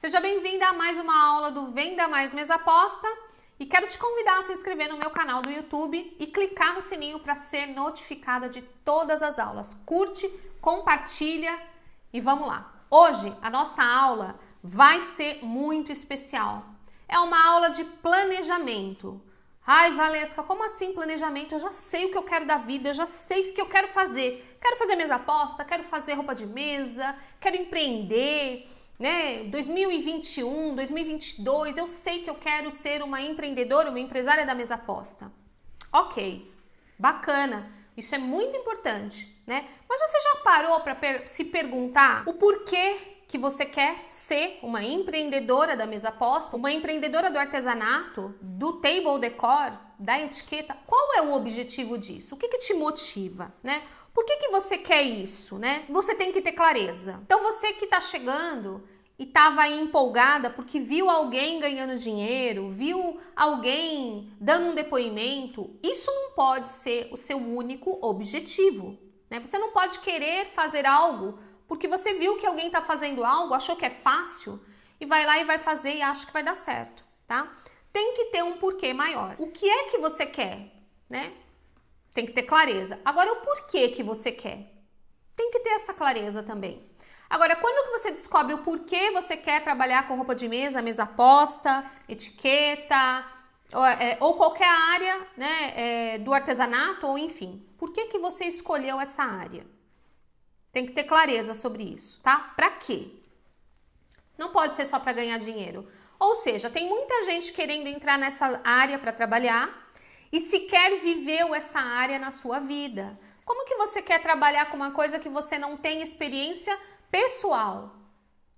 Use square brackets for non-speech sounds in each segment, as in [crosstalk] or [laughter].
Seja bem-vinda a mais uma aula do Venda Mais Mesa Aposta e quero te convidar a se inscrever no meu canal do YouTube e clicar no sininho para ser notificada de todas as aulas. Curte, compartilha e vamos lá. Hoje a nossa aula vai ser muito especial. É uma aula de planejamento. Ai, Valesca, como assim planejamento? Eu já sei o que eu quero da vida, eu já sei o que eu quero fazer. Quero fazer mesa aposta, quero fazer roupa de mesa, quero empreender, né? 2021, 2022, eu sei que eu quero ser uma empreendedora, uma empresária da mesa posta. Ok, bacana. Isso é muito importante, né? Mas você já parou para per se perguntar o porquê que você quer ser uma empreendedora da mesa posta, uma empreendedora do artesanato, do table decor, da etiqueta? Qual é o objetivo disso? O que, que te motiva, né? Por que, que você quer isso, né? Você tem que ter clareza. Então você que está chegando e estava empolgada porque viu alguém ganhando dinheiro, viu alguém dando um depoimento, isso não pode ser o seu único objetivo. Né? Você não pode querer fazer algo porque você viu que alguém está fazendo algo, achou que é fácil e vai lá e vai fazer e acha que vai dar certo, tá? Tem que ter um porquê maior. O que é que você quer, né? Tem que ter clareza. Agora, o porquê que você quer? Tem que ter essa clareza também. Agora, quando que você descobre o porquê você quer trabalhar com roupa de mesa, mesa posta, etiqueta, ou, é, ou qualquer área né, é, do artesanato, ou enfim. Por que, que você escolheu essa área? Tem que ter clareza sobre isso, tá? Para quê? Não pode ser só para ganhar dinheiro. Ou seja, tem muita gente querendo entrar nessa área para trabalhar e sequer viveu essa área na sua vida. Como que você quer trabalhar com uma coisa que você não tem experiência, pessoal.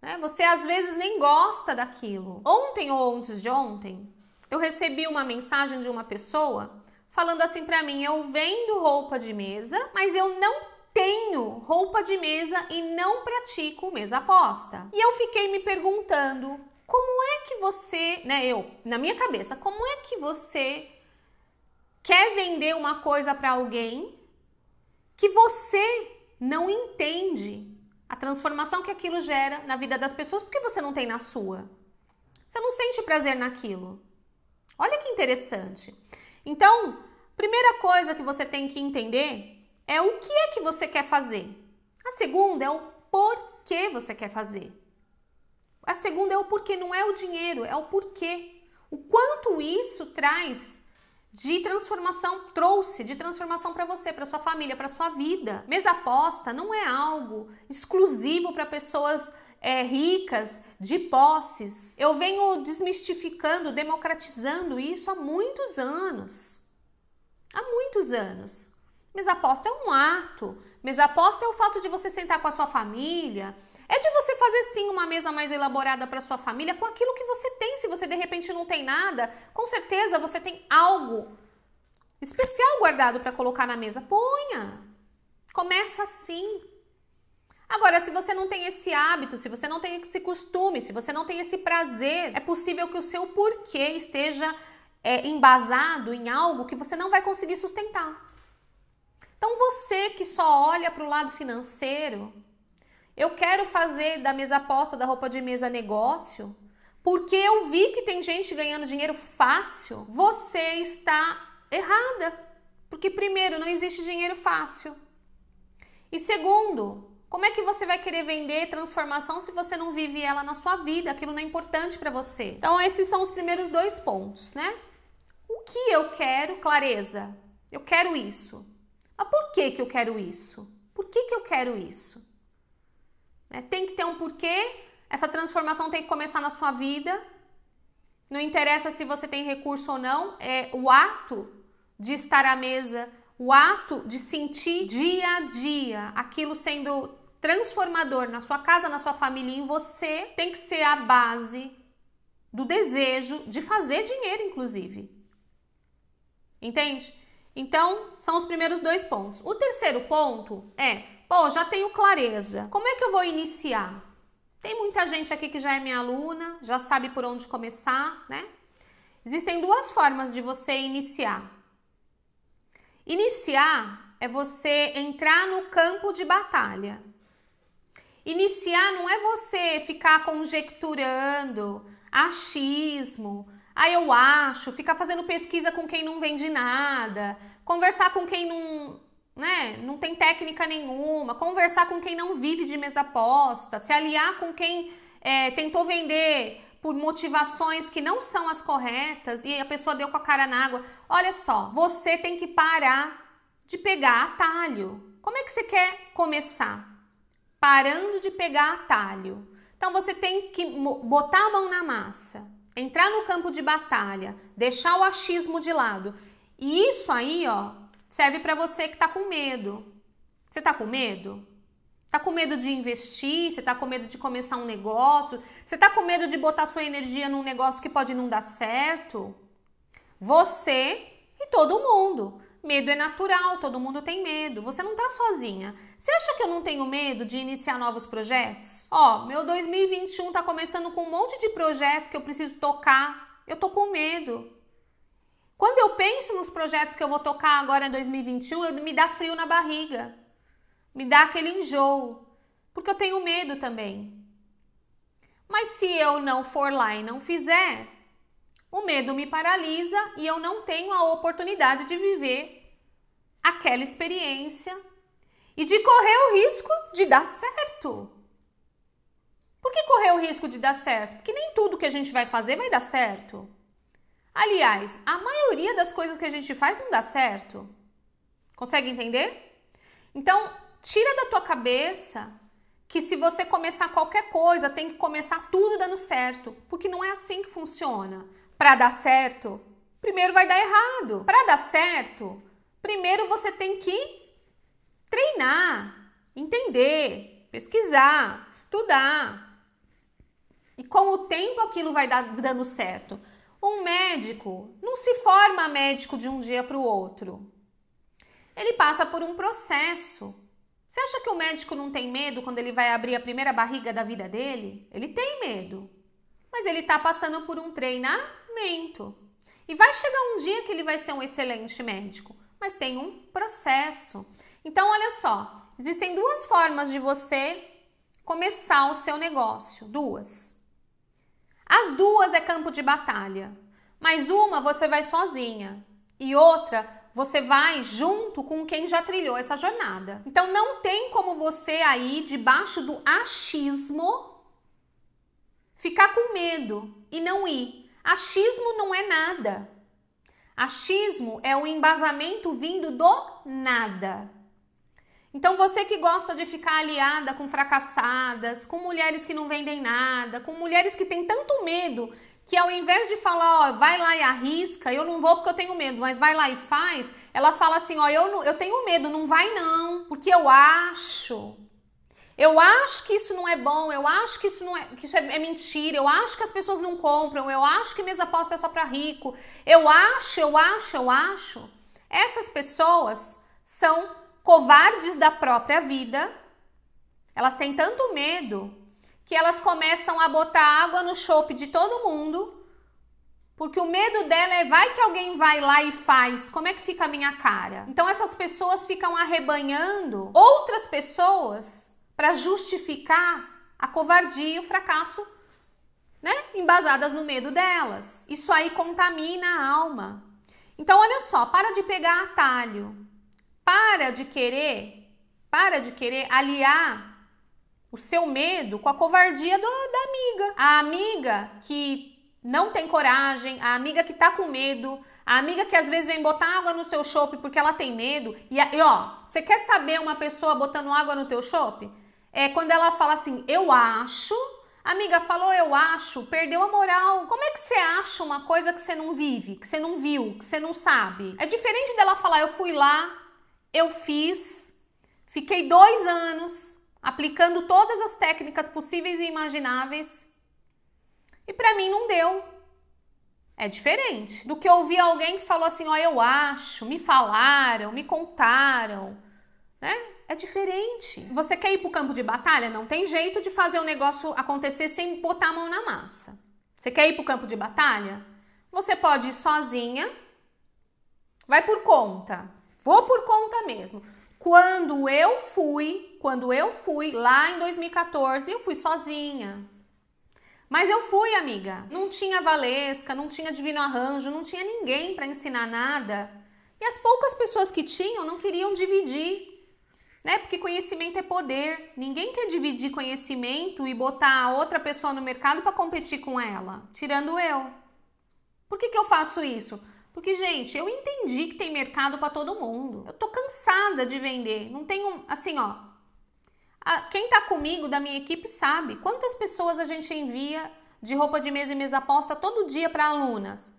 Né? Você às vezes nem gosta daquilo. Ontem ou antes de ontem, eu recebi uma mensagem de uma pessoa falando assim para mim: eu vendo roupa de mesa, mas eu não tenho roupa de mesa e não pratico mesa aposta. E eu fiquei me perguntando: como é que você, né, eu, na minha cabeça, como é que você quer vender uma coisa para alguém que você não entende? a transformação que aquilo gera na vida das pessoas, porque você não tem na sua. Você não sente prazer naquilo. Olha que interessante. Então, primeira coisa que você tem que entender é o que é que você quer fazer. A segunda é o porquê você quer fazer. A segunda é o porquê, não é o dinheiro, é o porquê. O quanto isso traz de transformação trouxe de transformação para você, para sua família, para sua vida. Mesa aposta não é algo exclusivo para pessoas é, ricas de posses. Eu venho desmistificando, democratizando isso há muitos anos. Há muitos anos. Mesa aposta é um ato. Mesa aposta é o fato de você sentar com a sua família, é de você fazer sim uma mesa mais elaborada para sua família com aquilo que você tem. Se você de repente não tem nada, com certeza você tem algo especial guardado para colocar na mesa. Ponha. Começa assim. Agora, se você não tem esse hábito, se você não tem esse costume, se você não tem esse prazer, é possível que o seu porquê esteja é, embasado em algo que você não vai conseguir sustentar. Então, você que só olha para o lado financeiro, eu quero fazer da mesa aposta, da roupa de mesa negócio, porque eu vi que tem gente ganhando dinheiro fácil. Você está errada. Porque, primeiro, não existe dinheiro fácil. E, segundo, como é que você vai querer vender transformação se você não vive ela na sua vida? Aquilo não é importante para você. Então, esses são os primeiros dois pontos, né? O que eu quero? Clareza. Eu quero isso. Mas ah, por que, que eu quero isso? Por que, que eu quero isso? Né? Tem que ter um porquê, essa transformação tem que começar na sua vida. Não interessa se você tem recurso ou não, é o ato de estar à mesa, o ato de sentir dia a dia aquilo sendo transformador na sua casa, na sua família, em você, tem que ser a base do desejo de fazer dinheiro, inclusive. Entende? Então, são os primeiros dois pontos. O terceiro ponto é Pô, já tenho clareza. Como é que eu vou iniciar? Tem muita gente aqui que já é minha aluna, já sabe por onde começar, né? Existem duas formas de você iniciar. Iniciar é você entrar no campo de batalha. Iniciar não é você ficar conjecturando, achismo, ah, eu acho, ficar fazendo pesquisa com quem não vende nada, conversar com quem não, né? Não tem técnica nenhuma, conversar com quem não vive de mesa posta se aliar com quem é, tentou vender por motivações que não são as corretas e a pessoa deu com a cara na água. Olha só, você tem que parar de pegar atalho. Como é que você quer começar? Parando de pegar atalho. Então você tem que botar a mão na massa, entrar no campo de batalha, deixar o achismo de lado. E isso aí, ó, serve para você que está com medo. Você está com medo? Está com medo de investir? Você está com medo de começar um negócio? Você está com medo de botar sua energia num negócio que pode não dar certo? Você e todo mundo. Medo é natural, todo mundo tem medo. Você não está sozinha. Você acha que eu não tenho medo de iniciar novos projetos? Ó, meu 2021 está começando com um monte de projeto que eu preciso tocar. Eu tô com medo. Quando eu penso nos projetos que eu vou tocar agora em 2021, eu, me dá frio na barriga, me dá aquele enjoo, porque eu tenho medo também. Mas se eu não for lá e não fizer, o medo me paralisa e eu não tenho a oportunidade de viver aquela experiência e de correr o risco de dar certo. Por que correr o risco de dar certo? Porque nem tudo que a gente vai fazer vai dar certo. Aliás, a maioria das coisas que a gente faz não dá certo. Consegue entender? Então, tira da tua cabeça que se você começar qualquer coisa, tem que começar tudo dando certo, porque não é assim que funciona. Para dar certo, primeiro vai dar errado. Para dar certo, primeiro você tem que treinar, entender, pesquisar, estudar. E com o tempo aquilo vai dar, dando certo. Um médico não se forma médico de um dia para o outro. Ele passa por um processo. Você acha que o médico não tem medo quando ele vai abrir a primeira barriga da vida dele? Ele tem medo. Mas ele está passando por um treinamento. E vai chegar um dia que ele vai ser um excelente médico, mas tem um processo. Então, olha só, existem duas formas de você começar o seu negócio, duas. As duas é campo de batalha, mas uma você vai sozinha e outra você vai junto com quem já trilhou essa jornada. Então não tem como você aí debaixo do achismo ficar com medo e não ir. Achismo não é nada. Achismo é o embasamento vindo do nada. Então você que gosta de ficar aliada com fracassadas, com mulheres que não vendem nada, com mulheres que têm tanto medo que ao invés de falar, ó, vai lá e arrisca, eu não vou porque eu tenho medo, mas vai lá e faz, ela fala assim, ó, eu, não, eu tenho medo, não vai não, porque eu acho. Eu acho que isso não é bom, eu acho que isso, não é, que isso é, é mentira, eu acho que as pessoas não compram, eu acho que mesa aposta é só para rico, eu acho, eu acho, eu acho. Essas pessoas são covardes da própria vida. Elas têm tanto medo que elas começam a botar água no chope de todo mundo, porque o medo dela é vai que alguém vai lá e faz, como é que fica a minha cara? Então essas pessoas ficam arrebanhando outras pessoas para justificar a covardia e o fracasso, né? Embasadas no medo delas. Isso aí contamina a alma. Então olha só, para de pegar atalho. Para de querer, para de querer aliar o seu medo com a covardia do, da amiga. A amiga que não tem coragem, a amiga que tá com medo, a amiga que às vezes vem botar água no seu chopp porque ela tem medo. E, e ó, você quer saber uma pessoa botando água no teu chopp? É quando ela fala assim, eu acho Amiga, falou eu acho, perdeu a moral. Como é que você acha uma coisa que você não vive, que você não viu, que você não sabe? É diferente dela falar eu fui lá, eu fiz, fiquei dois anos aplicando todas as técnicas possíveis e imagináveis e para mim não deu. É diferente do que ouvir alguém que falou assim: ó, oh, eu acho, me falaram, me contaram, né? É diferente. Você quer ir para o campo de batalha? Não tem jeito de fazer o negócio acontecer sem botar a mão na massa. Você quer ir para o campo de batalha? Você pode ir sozinha, vai por conta, Vou por conta mesmo. Quando eu fui, quando eu fui lá em 2014, eu fui sozinha. Mas eu fui, amiga. Não tinha Valesca, não tinha Divino Arranjo, não tinha ninguém para ensinar nada. E as poucas pessoas que tinham não queriam dividir né? Porque conhecimento é poder. Ninguém quer dividir conhecimento e botar a outra pessoa no mercado para competir com ela, tirando eu. Por que, que eu faço isso? Porque, gente, eu entendi que tem mercado para todo mundo. Eu tô cansada de vender. Não tenho, assim, ó. A, quem tá comigo da minha equipe sabe quantas pessoas a gente envia de roupa de mesa e mesa aposta todo dia para alunas.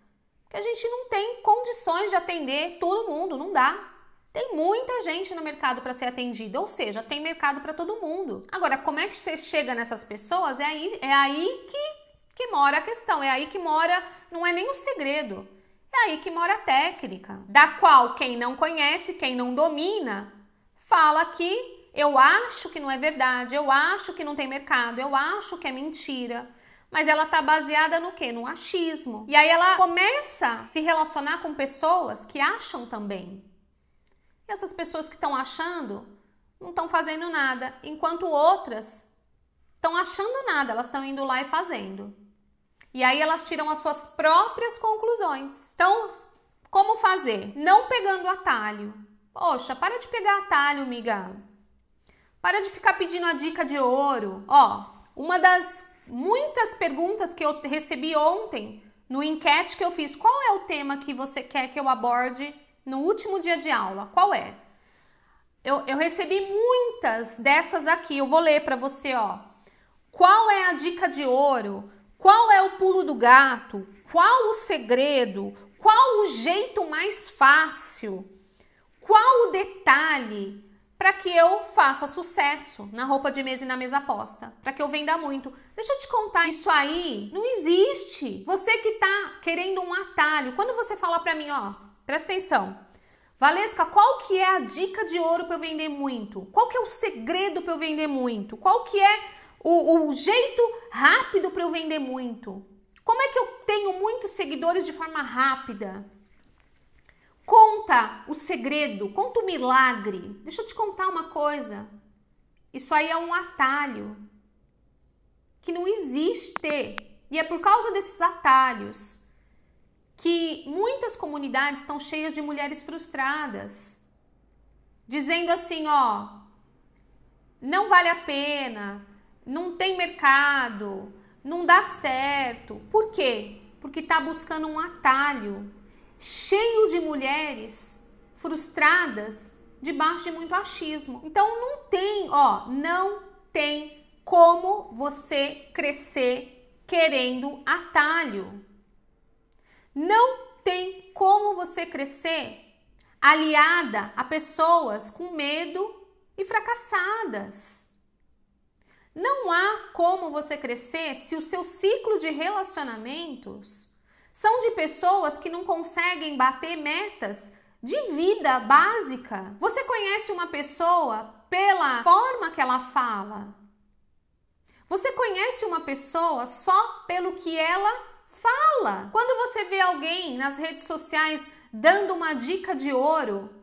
Porque a gente não tem condições de atender todo mundo, não dá. Tem muita gente no mercado para ser atendida, ou seja, tem mercado para todo mundo. Agora, como é que você chega nessas pessoas? É aí, é aí que, que mora a questão, é aí que mora, não é nem o segredo. É aí que mora a técnica, da qual quem não conhece, quem não domina, fala que eu acho que não é verdade, eu acho que não tem mercado, eu acho que é mentira. Mas ela tá baseada no quê? No achismo. E aí ela começa a se relacionar com pessoas que acham também. E essas pessoas que estão achando não estão fazendo nada, enquanto outras estão achando nada, elas estão indo lá e fazendo. E aí elas tiram as suas próprias conclusões. Então, como fazer? Não pegando atalho. Poxa, para de pegar atalho, amiga. Para de ficar pedindo a dica de ouro. Ó, uma das muitas perguntas que eu recebi ontem no enquete que eu fiz, qual é o tema que você quer que eu aborde no último dia de aula? Qual é? Eu, eu recebi muitas dessas aqui. Eu vou ler para você, ó. Qual é a dica de ouro? Qual é o pulo do gato? Qual o segredo? Qual o jeito mais fácil? Qual o detalhe para que eu faça sucesso na roupa de mesa e na mesa aposta? Para que eu venda muito? Deixa eu te contar, isso aí não existe. Você que tá querendo um atalho, quando você fala para mim, ó, presta atenção. Valesca, qual que é a dica de ouro para eu vender muito? Qual que é o segredo para eu vender muito? Qual que é o, o jeito rápido para eu vender muito? Como é que eu tenho muitos seguidores de forma rápida? Conta o segredo, conta o milagre. Deixa eu te contar uma coisa. Isso aí é um atalho que não existe. E é por causa desses atalhos que muitas comunidades estão cheias de mulheres frustradas, dizendo assim, ó, não vale a pena, não tem mercado, não dá certo. Por quê? Porque está buscando um atalho cheio de mulheres frustradas debaixo de muito achismo. Então não tem, ó, não tem como você crescer querendo atalho. Não tem como você crescer aliada a pessoas com medo e fracassadas. Não há como você crescer se o seu ciclo de relacionamentos são de pessoas que não conseguem bater metas de vida básica. Você conhece uma pessoa pela forma que ela fala. Você conhece uma pessoa só pelo que ela fala. Quando você vê alguém nas redes sociais dando uma dica de ouro,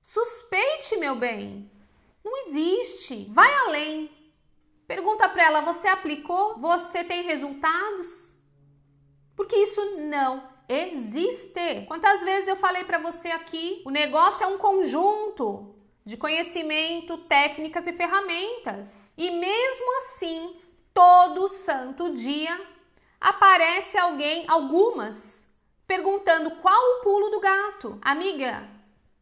suspeite, meu bem. Não existe. Vai além. Pergunta para ela: você aplicou? Você tem resultados? Porque isso não existe. Quantas vezes eu falei para você aqui? O negócio é um conjunto de conhecimento, técnicas e ferramentas. E mesmo assim, todo santo dia aparece alguém, algumas, perguntando qual o pulo do gato. Amiga,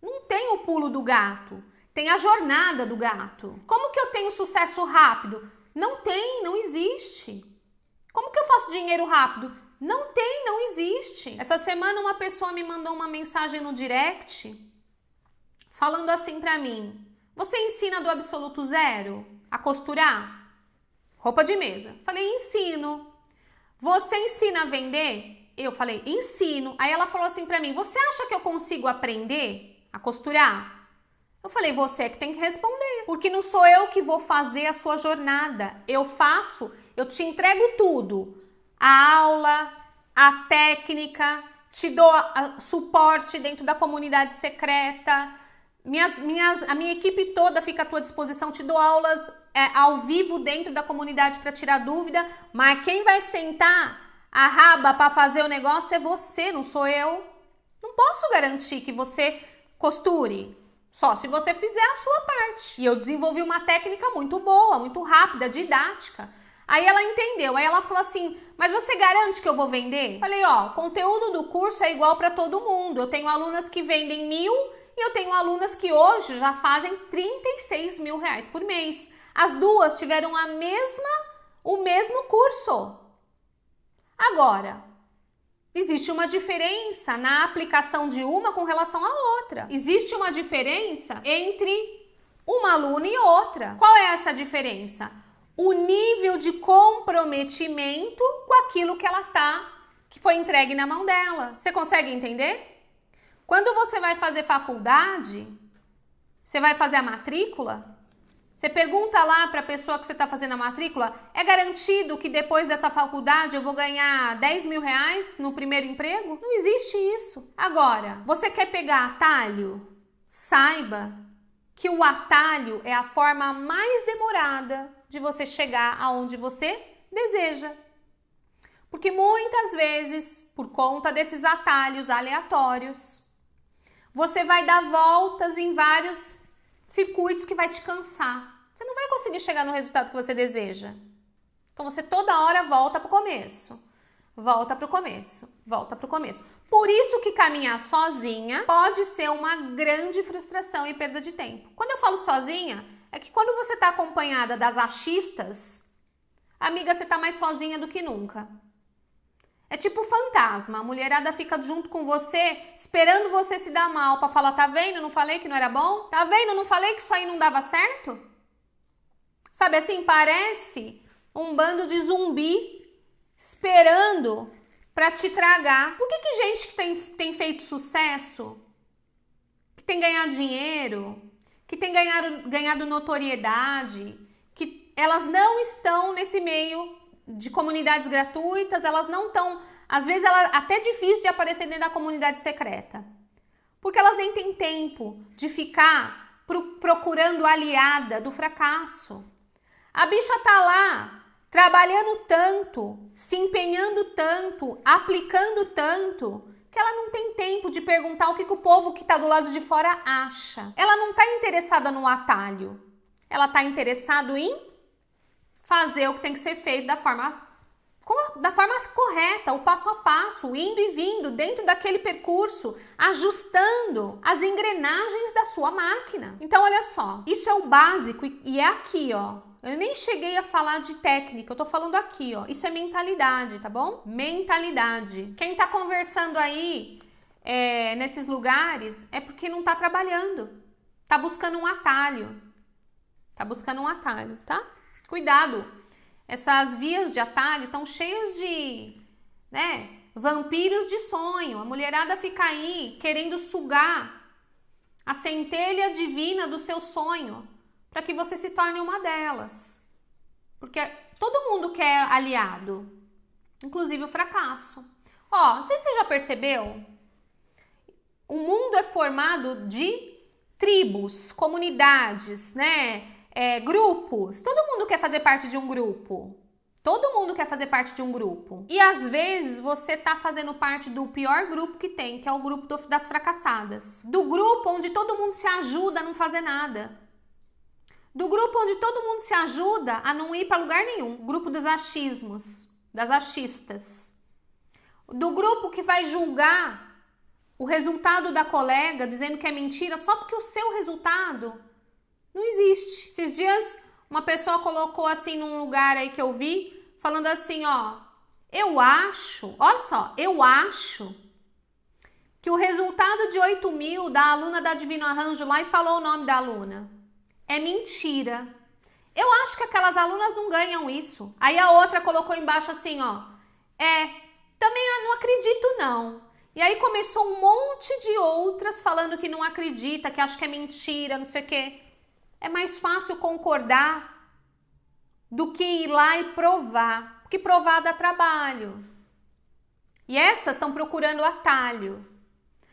não tem o pulo do gato. Tem a jornada do gato. Como que eu tenho sucesso rápido? Não tem, não existe. Como que eu faço dinheiro rápido? Não tem, não existe. Essa semana uma pessoa me mandou uma mensagem no direct falando assim para mim: "Você ensina do absoluto zero a costurar roupa de mesa?" Falei: "Ensino". "Você ensina a vender?" Eu falei: "Ensino". Aí ela falou assim para mim: "Você acha que eu consigo aprender a costurar?" Eu falei, você é que tem que responder. Porque não sou eu que vou fazer a sua jornada. Eu faço, eu te entrego tudo. A aula, a técnica, te dou suporte dentro da comunidade secreta. Minhas, minhas, a minha equipe toda fica à tua disposição, te dou aulas é, ao vivo dentro da comunidade para tirar dúvida, mas quem vai sentar a raba para fazer o negócio é você, não sou eu. Não posso garantir que você costure, só se você fizer a sua parte. E eu desenvolvi uma técnica muito boa, muito rápida, didática. Aí ela entendeu. Aí ela falou assim: "Mas você garante que eu vou vender?" Falei: "Ó, o conteúdo do curso é igual para todo mundo. Eu tenho alunas que vendem mil e eu tenho alunas que hoje já fazem 36 mil reais por mês. As duas tiveram a mesma, o mesmo curso. Agora, Existe uma diferença na aplicação de uma com relação à outra. Existe uma diferença entre uma aluna e outra. Qual é essa diferença? O nível de comprometimento com aquilo que ela tá, que foi entregue na mão dela. Você consegue entender? Quando você vai fazer faculdade, você vai fazer a matrícula, você pergunta lá para a pessoa que você está fazendo a matrícula: é garantido que depois dessa faculdade eu vou ganhar 10 mil reais no primeiro emprego? Não existe isso. Agora, você quer pegar atalho? Saiba que o atalho é a forma mais demorada de você chegar aonde você deseja. Porque muitas vezes, por conta desses atalhos aleatórios, você vai dar voltas em vários circuitos que vai te cansar. Você não vai conseguir chegar no resultado que você deseja. Então você toda hora volta para o começo. Volta para o começo, volta para o começo. Por isso que caminhar sozinha pode ser uma grande frustração e perda de tempo. Quando eu falo sozinha, é que quando você está acompanhada das achistas, amiga, você está mais sozinha do que nunca. É tipo fantasma, a mulherada fica junto com você, esperando você se dar mal para falar, tá vendo? Não falei que não era bom? Tá vendo? Não falei que isso aí não dava certo? Sabe assim, parece um bando de zumbi esperando para te tragar. Por que, que gente que tem, tem feito sucesso, que tem ganhado dinheiro, que tem ganhado, ganhado notoriedade, que elas não estão nesse meio de comunidades gratuitas, elas não estão. Às vezes ela até difícil de aparecer dentro da comunidade secreta. Porque elas nem têm tempo de ficar pro, procurando aliada do fracasso. A bicha tá lá trabalhando tanto, se empenhando tanto, aplicando tanto, que ela não tem tempo de perguntar o que, que o povo que está do lado de fora acha. Ela não está interessada no atalho. Ela está interessada em fazer o que tem que ser feito da forma da forma correta, o passo a passo, indo e vindo dentro daquele percurso, ajustando as engrenagens da sua máquina. Então, olha só, isso é o básico e é aqui, ó. Eu nem cheguei a falar de técnica, eu tô falando aqui, ó. Isso é mentalidade, tá bom? Mentalidade. Quem tá conversando aí é, nesses lugares é porque não tá trabalhando, tá buscando um atalho. Tá buscando um atalho, tá? Cuidado! Essas vias de atalho estão cheias de, né, vampiros de sonho. A mulherada fica aí querendo sugar a centelha divina do seu sonho para que você se torne uma delas. Porque todo mundo quer aliado, inclusive o fracasso. Ó, não sei se você já percebeu, o mundo é formado de tribos, comunidades, né? É, grupos. Todo mundo quer fazer parte de um grupo. Todo mundo quer fazer parte de um grupo. E às vezes você tá fazendo parte do pior grupo que tem, que é o grupo do, das fracassadas. Do grupo onde todo mundo se ajuda a não fazer nada. Do grupo onde todo mundo se ajuda a não ir para lugar nenhum. Grupo dos achismos, das achistas. Do grupo que vai julgar o resultado da colega dizendo que é mentira só porque o seu resultado não existe. Esses dias uma pessoa colocou assim num lugar aí que eu vi, falando assim, ó, eu acho, olha só, eu acho que o resultado de 8 mil da aluna da Divino Arranjo lá e falou o nome da aluna. É mentira. Eu acho que aquelas alunas não ganham isso. Aí a outra colocou embaixo assim, ó. É, também não acredito não. E aí começou um monte de outras falando que não acredita, que acho que é mentira, não sei o quê. É mais fácil concordar do que ir lá e provar, porque provar dá trabalho. E essas estão procurando atalho,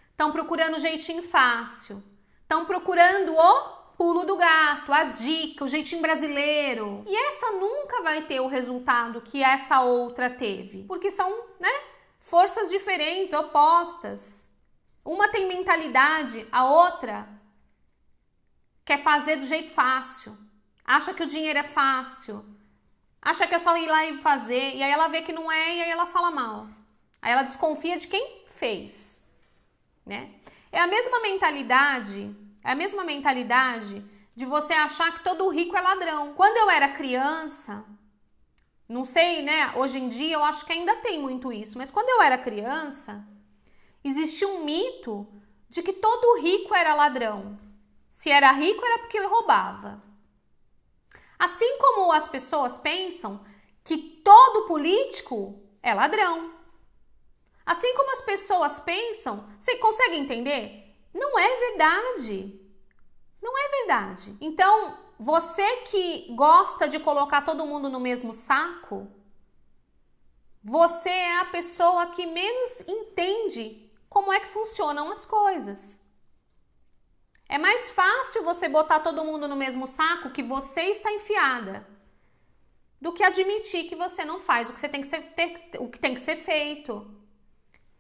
estão procurando jeitinho fácil, estão procurando o pulo do gato, a dica, o jeitinho brasileiro. E essa nunca vai ter o resultado que essa outra teve, porque são, né, forças diferentes, opostas. Uma tem mentalidade, a outra quer fazer do jeito fácil, acha que o dinheiro é fácil, acha que é só ir lá e fazer, e aí ela vê que não é e aí ela fala mal. Aí ela desconfia de quem fez, né? É a mesma mentalidade, é a mesma mentalidade de você achar que todo rico é ladrão. Quando eu era criança, não sei, né? Hoje em dia eu acho que ainda tem muito isso, mas quando eu era criança, existia um mito de que todo rico era ladrão. Se era rico, era porque roubava. Assim como as pessoas pensam que todo político é ladrão. Assim como as pessoas pensam, você consegue entender? Não é verdade. Não é verdade. Então, você que gosta de colocar todo mundo no mesmo saco, você é a pessoa que menos entende como é que funcionam as coisas. É mais fácil você botar todo mundo no mesmo saco que você está enfiada do que admitir que você não faz o que, você tem que ser, ter, o que tem que ser feito.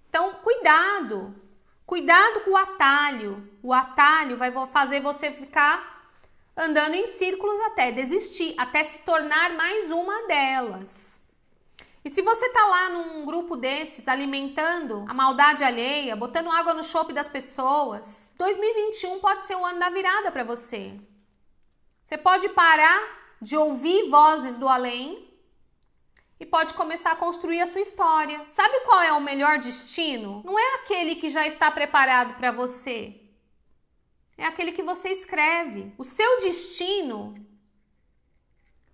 Então, cuidado. Cuidado com o atalho. O atalho vai fazer você ficar andando em círculos até desistir, até se tornar mais uma delas. E se você tá lá num grupo desses alimentando a maldade alheia, botando água no chope das pessoas, 2021 pode ser o ano da virada para você. Você pode parar de ouvir vozes do além e pode começar a construir a sua história. Sabe qual é o melhor destino? Não é aquele que já está preparado para você. É aquele que você escreve. O seu destino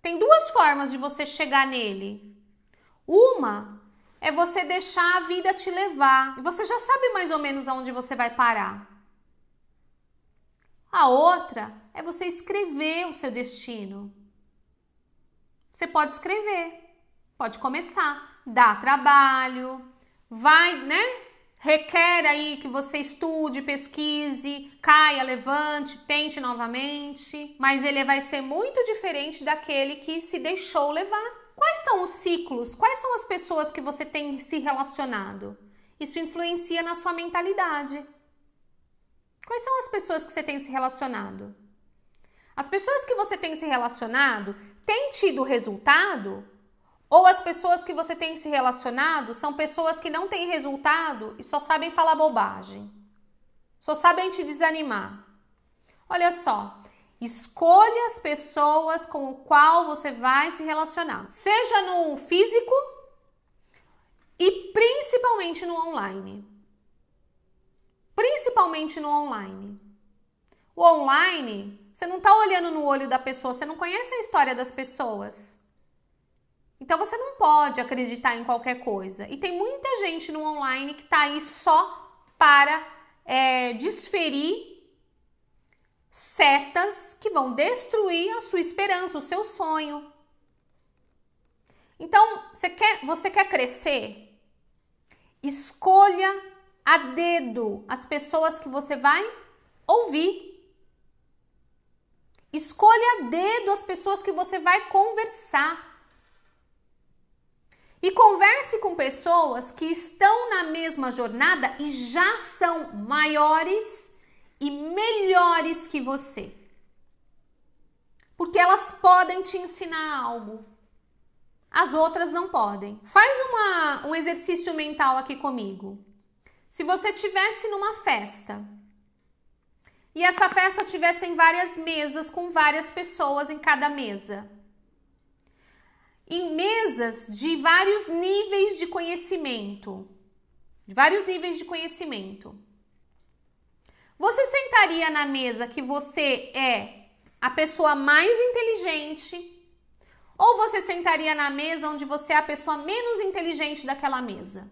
tem duas formas de você chegar nele uma é você deixar a vida te levar. Você já sabe mais ou menos aonde você vai parar. A outra é você escrever o seu destino. Você pode escrever, pode começar, dá trabalho, vai, né? Requer aí que você estude, pesquise, caia, levante, tente novamente, mas ele vai ser muito diferente daquele que se deixou levar quais são os ciclos? Quais são as pessoas que você tem se relacionado? Isso influencia na sua mentalidade. Quais são as pessoas que você tem se relacionado? As pessoas que você tem se relacionado têm tido resultado? Ou as pessoas que você tem se relacionado são pessoas que não têm resultado e só sabem falar bobagem? Só sabem te desanimar? Olha só, Escolha as pessoas com o qual você vai se relacionar, seja no físico e principalmente no online. Principalmente no online. O online, você não está olhando no olho da pessoa, você não conhece a história das pessoas. Então você não pode acreditar em qualquer coisa. E tem muita gente no online que está aí só para é, desferir setas que vão destruir a sua esperança, o seu sonho. Então, você quer, você quer crescer? Escolha a dedo as pessoas que você vai ouvir. Escolha a dedo as pessoas que você vai conversar. E converse com pessoas que estão na mesma jornada e já são maiores e melhores que você. Porque elas podem te ensinar algo. As outras não podem. Faz uma, um exercício mental aqui comigo. Se você tivesse numa festa e essa festa tivesse em várias mesas com várias pessoas em cada mesa, em mesas de vários níveis de conhecimento, de vários níveis de conhecimento. Você sentaria na mesa que você é a pessoa mais inteligente? Ou você sentaria na mesa onde você é a pessoa menos inteligente daquela mesa?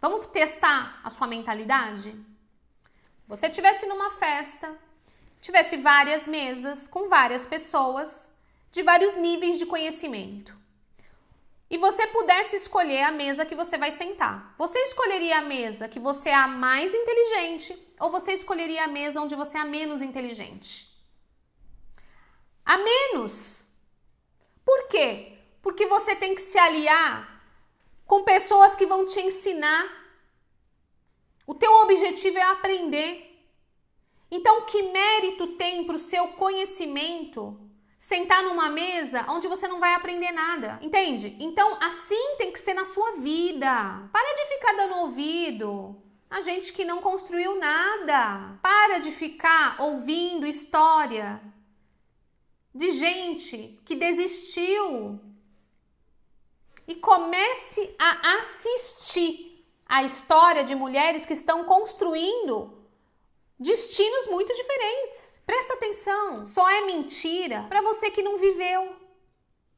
Vamos testar a sua mentalidade? você tivesse numa festa, tivesse várias mesas com várias pessoas de vários níveis de conhecimento e você pudesse escolher a mesa que você vai sentar, você escolheria a mesa que você é a mais inteligente ou você escolheria a mesa onde você é a menos inteligente? A menos. Por quê? Porque você tem que se aliar com pessoas que vão te ensinar. O teu objetivo é aprender. Então, que mérito tem para o seu conhecimento sentar numa mesa onde você não vai aprender nada, entende? Então, assim tem que ser na sua vida. Para de ficar dando ouvido a gente que não construiu nada. Para de ficar ouvindo história de gente que desistiu. E comece a assistir a história de mulheres que estão construindo destinos muito diferentes. Presta atenção, só é mentira para você que não viveu.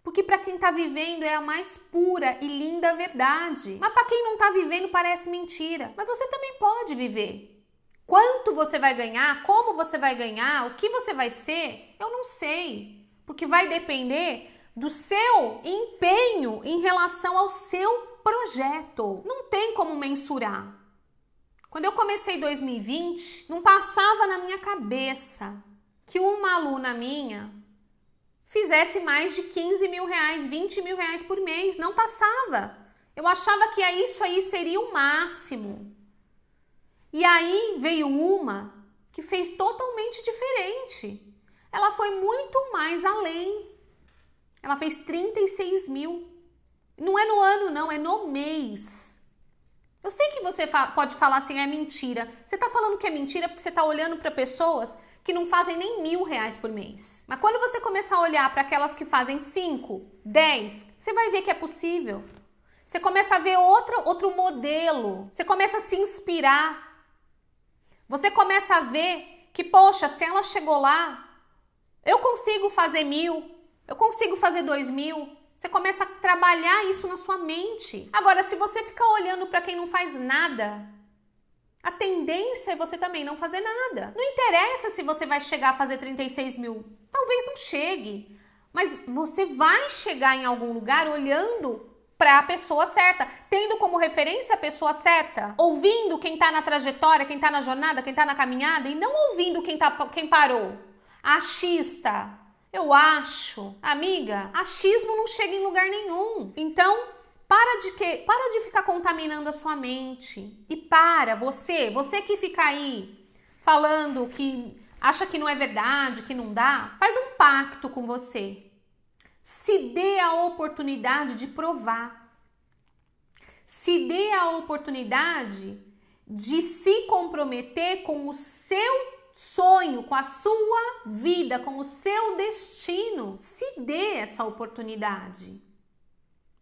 Porque para quem está vivendo é a mais pura e linda verdade. Mas para quem não está vivendo parece mentira. Mas você também pode viver. Quanto você vai ganhar, como você vai ganhar, o que você vai ser, eu não sei, porque vai depender do seu empenho em relação ao seu projeto. Não tem como mensurar. Quando eu comecei 2020, não passava na minha cabeça que uma aluna minha fizesse mais de 15 mil reais, 20 mil reais por mês. Não passava. Eu achava que é isso aí seria o máximo. E aí veio uma que fez totalmente diferente. Ela foi muito mais além. Ela fez 36 mil. Não é no ano, não, é no mês. Eu sei que você fa pode falar assim, é mentira. Você está falando que é mentira porque você está olhando para pessoas que não fazem nem mil reais por mês. Mas quando você começar a olhar para aquelas que fazem cinco, dez, você vai ver que é possível. Você começa a ver outro, outro modelo. Você começa a se inspirar. Você começa a ver que, poxa, se ela chegou lá, eu consigo fazer mil, eu consigo fazer dois mil, você começa a trabalhar isso na sua mente. Agora, se você ficar olhando para quem não faz nada, a tendência é você também não fazer nada. Não interessa se você vai chegar a fazer 36 mil. Talvez não chegue. Mas você vai chegar em algum lugar olhando para a pessoa certa, tendo como referência a pessoa certa, ouvindo quem está na trajetória, quem está na jornada, quem está na caminhada e não ouvindo quem, tá, quem parou. Achista, eu acho. Amiga, achismo não chega em lugar nenhum. Então, para de que, para de ficar contaminando a sua mente e para você, você que fica aí falando que acha que não é verdade, que não dá, faz um pacto com você. Se dê a oportunidade de provar. Se dê a oportunidade de se comprometer com o seu sonho, com a sua vida, com o seu destino. Se dê essa oportunidade.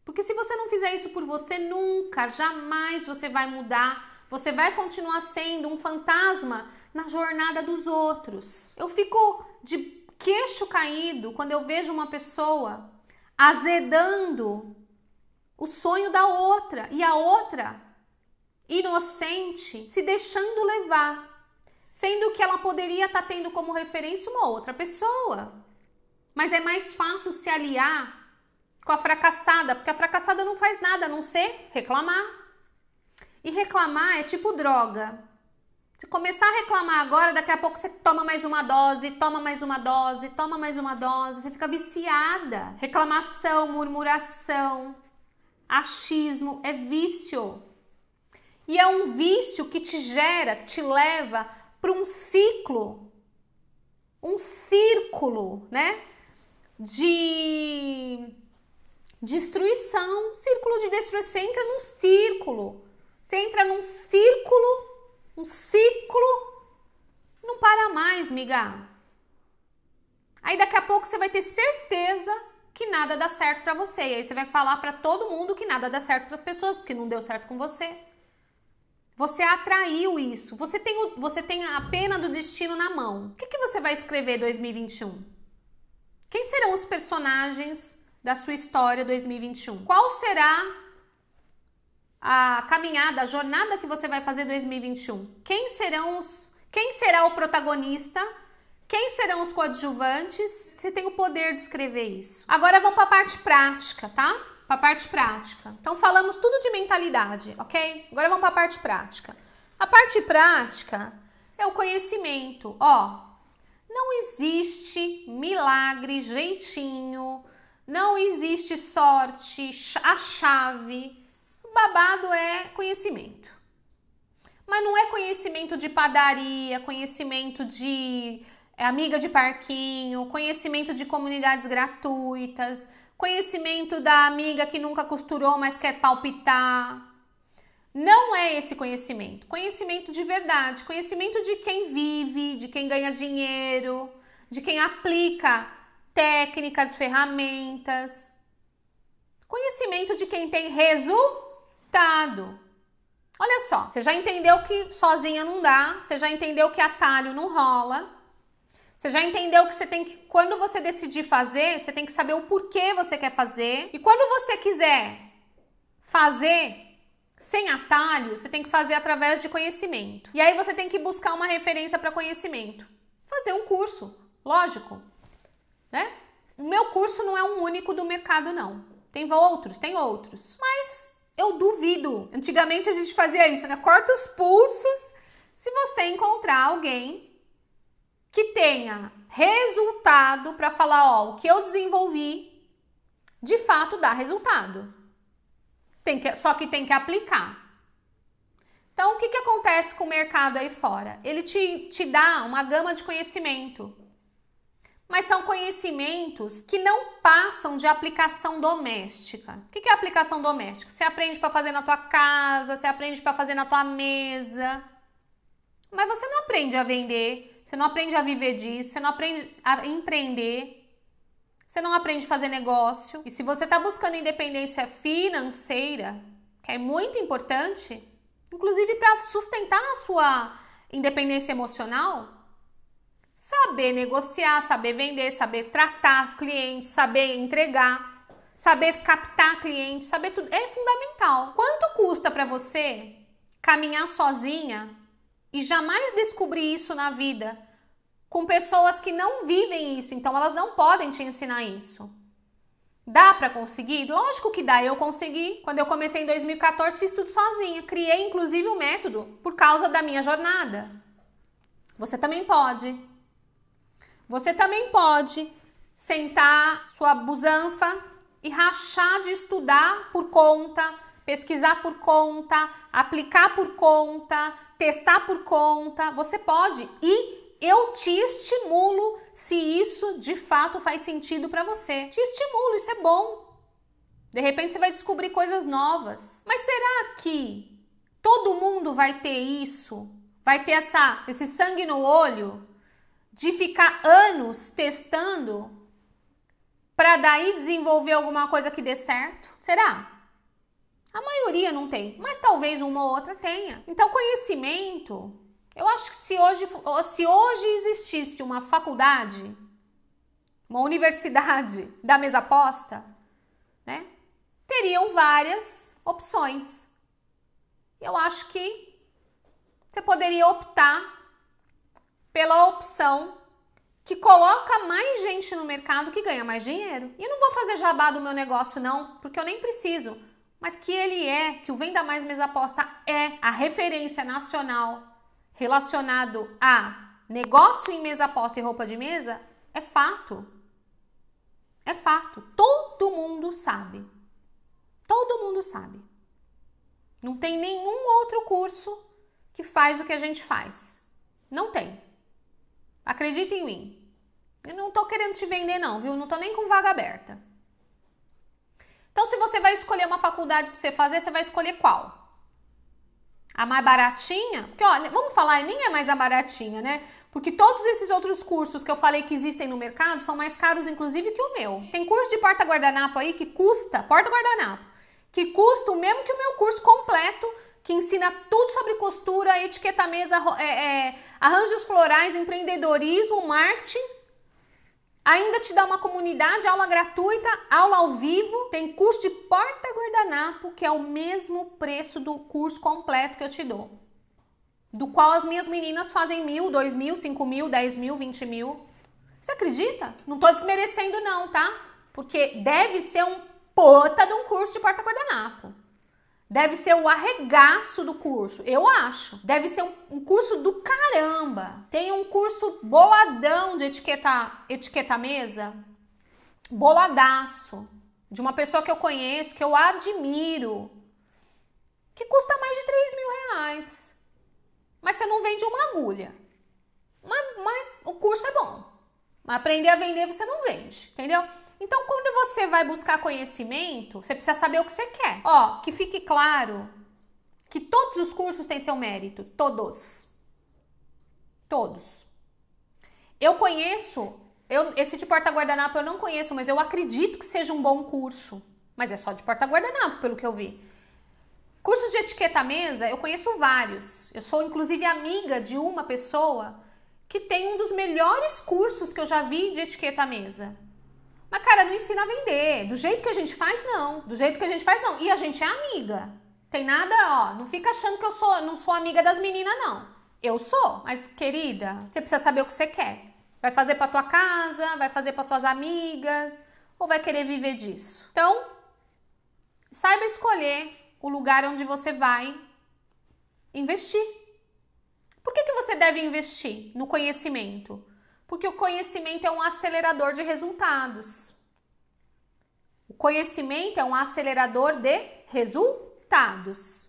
Porque se você não fizer isso por você, nunca, jamais você vai mudar. Você vai continuar sendo um fantasma na jornada dos outros. Eu fico de queixo caído quando eu vejo uma pessoa azedando o sonho da outra e a outra inocente se deixando levar sendo que ela poderia estar tá tendo como referência uma outra pessoa. Mas é mais fácil se aliar com a fracassada, porque a fracassada não faz nada a não ser reclamar. E reclamar é tipo droga. Se começar a reclamar agora, daqui a pouco você toma mais uma dose, toma mais uma dose, toma mais uma dose, você fica viciada. Reclamação, murmuração, achismo é vício. E é um vício que te gera, que te leva para um ciclo, um círculo, né? De destruição. Círculo de destruição. Você entra num círculo. Você entra num círculo, um ciclo. Não para mais, miga. Aí daqui a pouco você vai ter certeza que nada dá certo para você. E aí você vai falar para todo mundo que nada dá certo para as pessoas, porque não deu certo com você. Você atraiu isso. Você tem, o, você tem a pena do destino na mão. O que, que você vai escrever 2021? Quem serão os personagens da sua história 2021? Qual será a caminhada, a jornada que você vai fazer 2021? Quem serão os quem será o protagonista? Quem serão os coadjuvantes? Você tem o poder de escrever isso. Agora vamos para a parte prática, tá? para a parte prática. Então falamos tudo de mentalidade, ok? Agora vamos para a parte prática. A parte prática é o conhecimento. Ó, não existe milagre, jeitinho, não existe sorte, a chave. Babado é conhecimento. Mas não é conhecimento de padaria, conhecimento de é, amiga de parquinho, conhecimento de comunidades gratuitas Conhecimento da amiga que nunca costurou, mas quer palpitar. Não é esse conhecimento. Conhecimento de verdade, conhecimento de quem vive, de quem ganha dinheiro, de quem aplica técnicas, ferramentas. Conhecimento de quem tem resultado. Olha só, você já entendeu que sozinha não dá, você já entendeu que atalho não rola. Você já entendeu que você tem que, quando você decidir fazer, você tem que saber o porquê você quer fazer. E quando você quiser fazer sem atalho, você tem que fazer através de conhecimento. E aí você tem que buscar uma referência para conhecimento. Fazer um curso, lógico, né? O meu curso não é um único do mercado não. Tem outros, tem outros. Mas eu duvido. Antigamente a gente fazia isso, né? Corta os pulsos se você encontrar alguém que tenha resultado para falar, ó, o que eu desenvolvi de fato dá resultado. Tem que, só que tem que aplicar. Então, o que, que acontece com o mercado aí fora? Ele te, te dá uma gama de conhecimento, mas são conhecimentos que não passam de aplicação doméstica. O que, que é aplicação doméstica? Você aprende para fazer na tua casa, você aprende para fazer na tua mesa, mas você não aprende a vender, você não aprende a viver disso, você não aprende a empreender, você não aprende a fazer negócio. E se você está buscando independência financeira, que é muito importante, inclusive para sustentar a sua independência emocional, saber negociar, saber vender, saber tratar clientes, saber entregar, saber captar cliente, saber tudo é fundamental. Quanto custa para você caminhar sozinha e jamais descobri isso na vida com pessoas que não vivem isso, então elas não podem te ensinar isso. Dá para conseguir? Lógico que dá. Eu consegui. Quando eu comecei em 2014, fiz tudo sozinha. Criei inclusive um método por causa da minha jornada. Você também pode. Você também pode sentar sua busanfa e rachar de estudar por conta, pesquisar por conta, aplicar por conta, testar por conta. Você pode e eu te estimulo se isso de fato faz sentido para você. Te estimulo, isso é bom. De repente você vai descobrir coisas novas. Mas será que todo mundo vai ter isso? Vai ter essa esse sangue no olho de ficar anos testando para daí desenvolver alguma coisa que dê certo? Será? A maioria não tem, mas talvez uma ou outra tenha. Então, conhecimento, eu acho que se hoje, se hoje existisse uma faculdade, uma universidade [laughs] da mesa posta, né, teriam várias opções. Eu acho que você poderia optar pela opção que coloca mais gente no mercado que ganha mais dinheiro. E não vou fazer jabá do meu negócio, não, porque eu nem preciso mas que ele é, que o Venda Mais Mesa Aposta é a referência nacional relacionado a negócio em mesa aposta e roupa de mesa, é fato. É fato. Todo mundo sabe. Todo mundo sabe. Não tem nenhum outro curso que faz o que a gente faz. Não tem. Acredita em mim. Eu não tô querendo te vender, não, viu? Não tô nem com vaga aberta. Então, se você vai escolher uma faculdade para você fazer, você vai escolher qual? A mais baratinha? Porque, ó, vamos falar, nem é mais a baratinha, né? Porque todos esses outros cursos que eu falei que existem no mercado são mais caros, inclusive, que o meu. Tem curso de porta-guardanapo aí que custa, porta-guardanapo, que custa o mesmo que o meu curso completo, que ensina tudo sobre costura, etiqueta mesa, é, é, arranjos florais, empreendedorismo, marketing, Ainda te dá uma comunidade, aula gratuita, aula ao vivo, tem curso de porta guardanapo, que é o mesmo preço do curso completo que eu te dou. Do qual as minhas meninas fazem mil, dois mil, cinco mil, dez mil, vinte mil. Você acredita? Não tô desmerecendo não, tá? Porque deve ser um puta de um curso de porta guardanapo. Deve ser o arregaço do curso, eu acho. Deve ser um, curso do caramba. Tem um curso boladão de etiqueta, etiqueta mesa, boladaço, de uma pessoa que eu conheço, que eu admiro, que custa mais de 3 mil reais. Mas você não vende uma agulha. Mas, mas o curso é bom. Mas aprender a vender você não vende, entendeu? Então, quando você vai buscar conhecimento, você precisa saber o que você quer. Ó, que fique claro que todos os cursos têm seu mérito, todos. Todos. Eu conheço, eu, esse de porta-guardanapo eu não conheço, mas eu acredito que seja um bom curso. Mas é só de porta-guardanapo, pelo que eu vi. Cursos de etiqueta mesa, eu conheço vários. Eu sou inclusive amiga de uma pessoa que tem um dos melhores cursos que eu já vi de etiqueta mesa. Mas, cara, não ensina a vender. Do jeito que a gente faz, não. Do jeito que a gente faz, não. E a gente é amiga. Tem nada, ó. Não fica achando que eu sou, não sou amiga das meninas, não. Eu sou, mas, querida, você precisa saber o que você quer. Vai fazer pra tua casa, vai fazer para tuas amigas, ou vai querer viver disso? Então, saiba escolher o lugar onde você vai investir. Por que, que você deve investir no conhecimento? Porque o conhecimento é um acelerador de resultados. O conhecimento é um acelerador de resultados.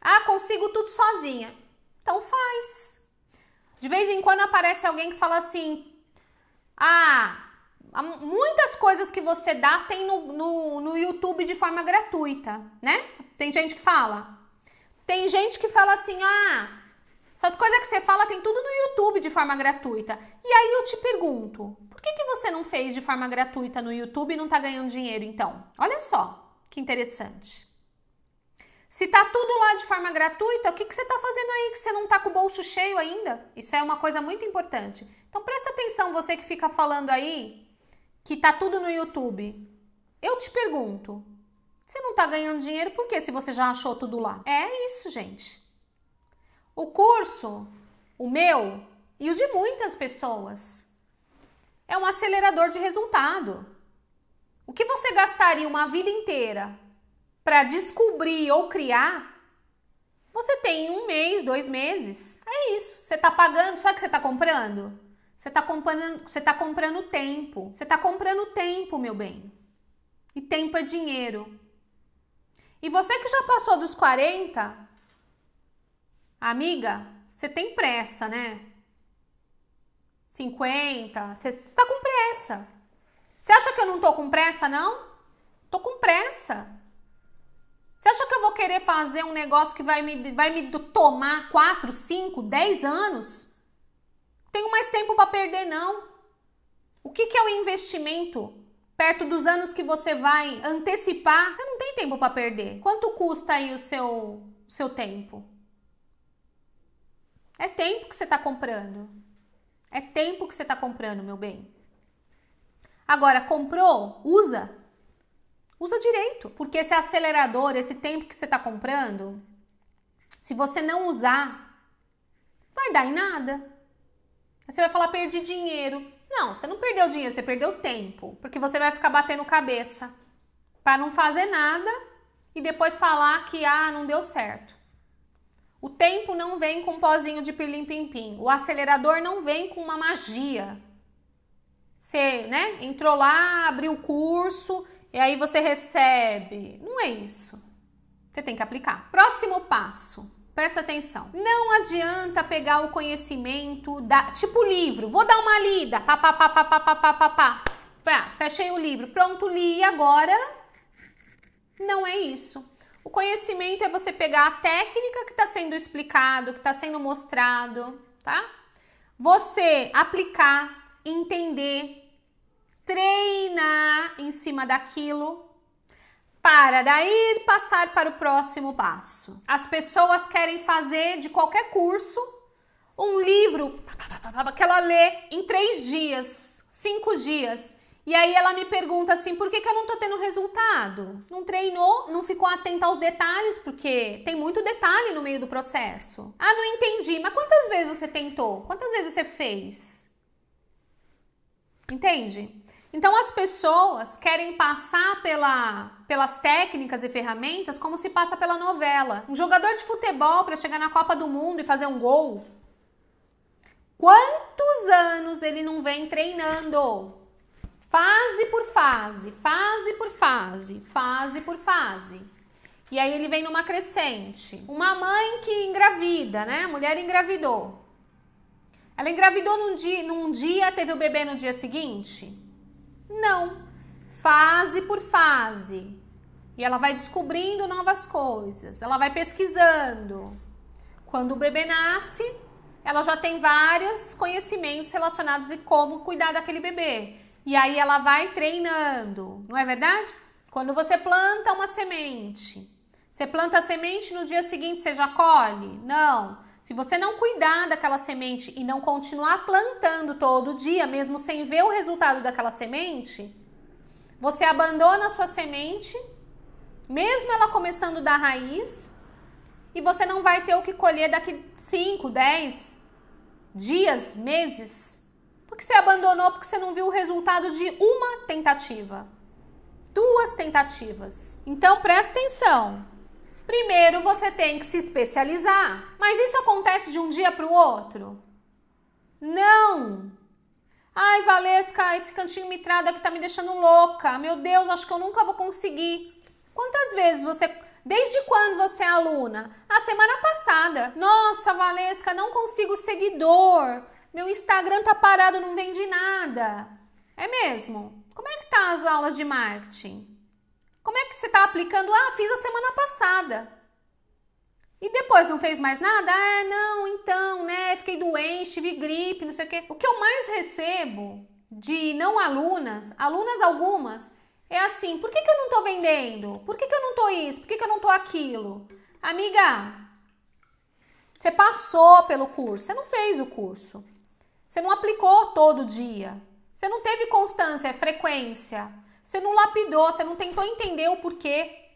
Ah, consigo tudo sozinha. Então faz. De vez em quando aparece alguém que fala assim: Ah, muitas coisas que você dá tem no, no, no YouTube de forma gratuita, né? Tem gente que fala. Tem gente que fala assim: Ah, essas coisas que você fala tem tudo no YouTube de forma gratuita. E aí eu te pergunto, por que, que você não fez de forma gratuita no YouTube e não está ganhando dinheiro então? Olha só, que interessante. Se tá tudo lá de forma gratuita, o que, que você está fazendo aí que você não está com o bolso cheio ainda? Isso é uma coisa muito importante. Então presta atenção você que fica falando aí que tá tudo no YouTube. Eu te pergunto, você não está ganhando dinheiro por quê se você já achou tudo lá? É isso, gente o curso, o meu e o de muitas pessoas. É um acelerador de resultado. O que você gastaria uma vida inteira para descobrir ou criar, você tem um mês, dois meses. É isso. Você está pagando, sabe o que você está comprando? Você está comprando, você tá comprando tempo. Você está comprando tempo, meu bem. E tempo é dinheiro. E você que já passou dos 40, Amiga, você tem pressa, né? 50, você tá com pressa. Você acha que eu não tô com pressa, não? Tô com pressa. Você acha que eu vou querer fazer um negócio que vai me, vai me tomar 4, 5, 10 anos? Tenho mais tempo para perder, não. O que, que é o investimento? Perto dos anos que você vai antecipar, você não tem tempo para perder. Quanto custa aí o seu, seu tempo? É tempo que você está comprando. É tempo que você está comprando, meu bem. Agora, comprou? Usa. Usa direito. Porque esse acelerador, esse tempo que você está comprando, se você não usar, vai dar em nada. Você vai falar, perdi dinheiro. Não, você não perdeu dinheiro, você perdeu tempo. Porque você vai ficar batendo cabeça para não fazer nada e depois falar que, ah, não deu certo. O tempo não vem com um pozinho de pilim-pim-pim. O acelerador não vem com uma magia. Você, né, entrou lá, abriu o curso e aí você recebe. Não é isso. Você tem que aplicar. Próximo passo. Presta atenção. Não adianta pegar o conhecimento da, tipo livro. Vou dar uma lida. Pá, pá, pá, pá, pá, pá, pá, pá, pá. fechei o livro. Pronto, li agora. Não é isso. O conhecimento é você pegar a técnica que está sendo explicado, que está sendo mostrado, tá? Você aplicar, entender, treinar em cima daquilo para daí passar para o próximo passo. As pessoas querem fazer de qualquer curso um livro que ela lê em três dias, cinco dias. E aí ela me pergunta assim: por que, que eu não tô tendo resultado? Não treinou, não ficou atenta aos detalhes, porque tem muito detalhe no meio do processo. Ah, não entendi. Mas quantas vezes você tentou? Quantas vezes você fez? Entende? Então as pessoas querem passar pela, pelas técnicas e ferramentas como se passa pela novela. Um jogador de futebol para chegar na Copa do Mundo e fazer um gol. Quantos anos ele não vem treinando? Fase por fase, fase por fase, fase por fase. E aí ele vem numa crescente. Uma mãe que engravida, né? A mulher engravidou. Ela engravidou num dia, num dia, teve o bebê no dia seguinte? Não. Fase por fase. E ela vai descobrindo novas coisas, ela vai pesquisando. Quando o bebê nasce, ela já tem vários conhecimentos relacionados a como cuidar daquele bebê e aí ela vai treinando, não é verdade? Quando você planta uma semente, você planta a semente no dia seguinte você já colhe? Não. Se você não cuidar daquela semente e não continuar plantando todo dia, mesmo sem ver o resultado daquela semente, você abandona a sua semente, mesmo ela começando da raiz, e você não vai ter o que colher daqui 5, 10 dias, meses. Porque você abandonou porque você não viu o resultado de uma tentativa. Duas tentativas. Então presta atenção. Primeiro você tem que se especializar. Mas isso acontece de um dia para o outro? Não! Ai, Valesca, esse cantinho mitrado aqui tá me deixando louca. Meu Deus, acho que eu nunca vou conseguir. Quantas vezes você. Desde quando você é aluna? A semana passada. Nossa, Valesca, não consigo seguidor. Meu Instagram tá parado, não vende nada. É mesmo? Como é que tá as aulas de marketing? Como é que você tá aplicando? Ah, fiz a semana passada. E depois não fez mais nada? Ah, não, então, né? Fiquei doente, tive gripe, não sei o quê. O que eu mais recebo de não alunas, alunas algumas, é assim: por que, que eu não tô vendendo? Por que, que eu não tô isso? Por que, que eu não tô aquilo? Amiga, você passou pelo curso, você não fez o curso. Você não aplicou todo dia. Você não teve constância, é frequência. Você não lapidou, você não tentou entender o porquê.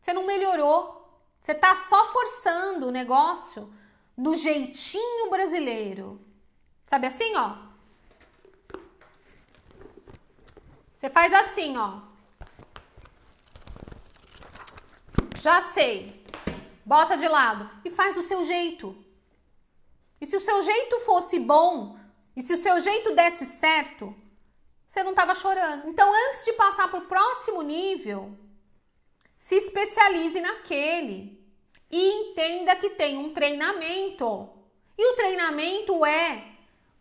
Você não melhorou. Você está só forçando o negócio do jeitinho brasileiro. Sabe assim, ó? Você faz assim, ó. Já sei. Bota de lado e faz do seu jeito. E se o seu jeito fosse bom, e se o seu jeito desse certo, você não estava chorando. Então, antes de passar para o próximo nível, se especialize naquele e entenda que tem um treinamento. E o treinamento é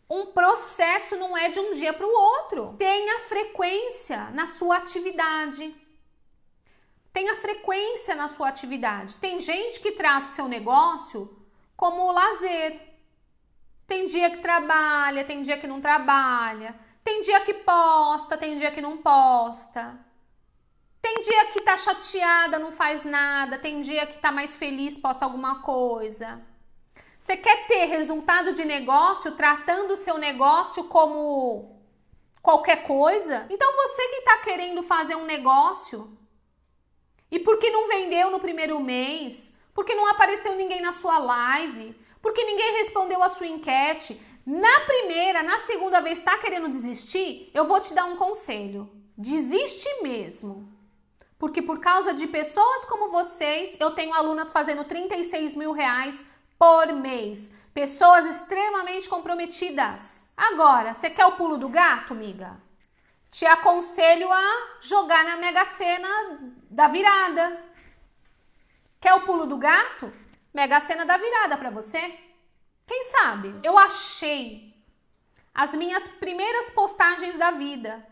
um processo, não é de um dia para o outro. Tenha frequência na sua atividade. Tenha frequência na sua atividade. Tem gente que trata o seu negócio como lazer. Tem dia que trabalha, tem dia que não trabalha. Tem dia que posta, tem dia que não posta. Tem dia que tá chateada, não faz nada. Tem dia que tá mais feliz, posta alguma coisa. Você quer ter resultado de negócio tratando o seu negócio como qualquer coisa? Então você que tá querendo fazer um negócio e porque não vendeu no primeiro mês, porque não apareceu ninguém na sua live, porque ninguém respondeu a sua enquete. Na primeira, na segunda vez, está querendo desistir? Eu vou te dar um conselho: desiste mesmo. Porque por causa de pessoas como vocês, eu tenho alunas fazendo 36 mil reais por mês. Pessoas extremamente comprometidas. Agora, você quer o pulo do gato, amiga? Te aconselho a jogar na Mega Sena da virada. Quer o pulo do gato? Mega Sena da virada para você? Quem sabe? Eu achei as minhas primeiras postagens da vida.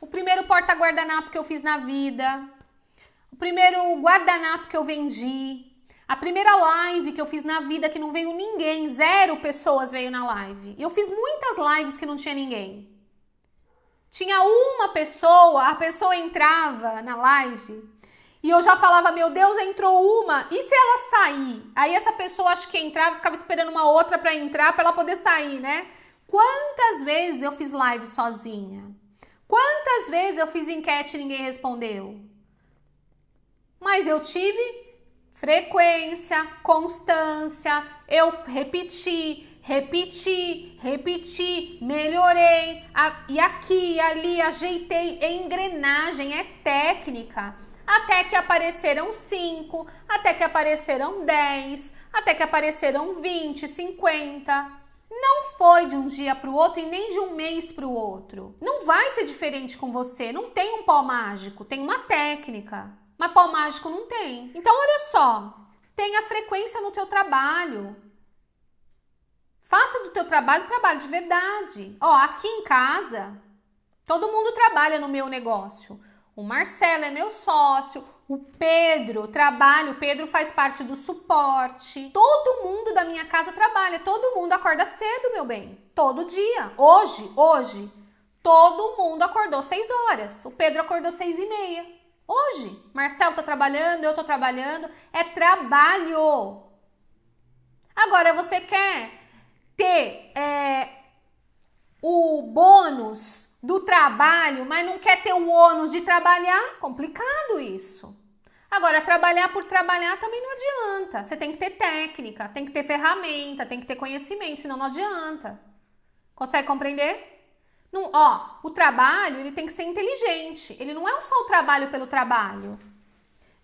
O primeiro porta-guardanapo que eu fiz na vida. O primeiro guardanapo que eu vendi. A primeira live que eu fiz na vida que não veio ninguém, zero pessoas veio na live. Eu fiz muitas lives que não tinha ninguém. Tinha uma pessoa, a pessoa entrava na live, e eu já falava, meu Deus, entrou uma. E se ela sair? Aí essa pessoa acho que entrava, ficava esperando uma outra para entrar, para ela poder sair, né? Quantas vezes eu fiz live sozinha? Quantas vezes eu fiz enquete e ninguém respondeu? Mas eu tive frequência, constância, eu repeti, repeti, repeti, melhorei, a, e aqui, ali, ajeitei. Engrenagem é técnica até que apareceram 5, até que apareceram 10, até que apareceram 20, 50. Não foi de um dia para o outro e nem de um mês para o outro. Não vai ser diferente com você. Não tem um pó mágico, tem uma técnica. Mas pó mágico não tem. Então olha só, tenha frequência no teu trabalho. Faça do teu trabalho trabalho de verdade. Ó, aqui em casa, todo mundo trabalha no meu negócio. O Marcelo é meu sócio, o Pedro trabalha, o Pedro faz parte do suporte. Todo mundo da minha casa trabalha, todo mundo acorda cedo, meu bem. Todo dia. Hoje, hoje, todo mundo acordou seis horas. O Pedro acordou seis e meia. Hoje, Marcelo tá trabalhando, eu tô trabalhando. É trabalho. Agora, você quer ter é, o bônus do trabalho, mas não quer ter o ônus de trabalhar, complicado isso. Agora, trabalhar por trabalhar também não adianta. Você tem que ter técnica, tem que ter ferramenta, tem que ter conhecimento, senão não adianta. Consegue compreender? Não, ó, o trabalho ele tem que ser inteligente. Ele não é só o trabalho pelo trabalho.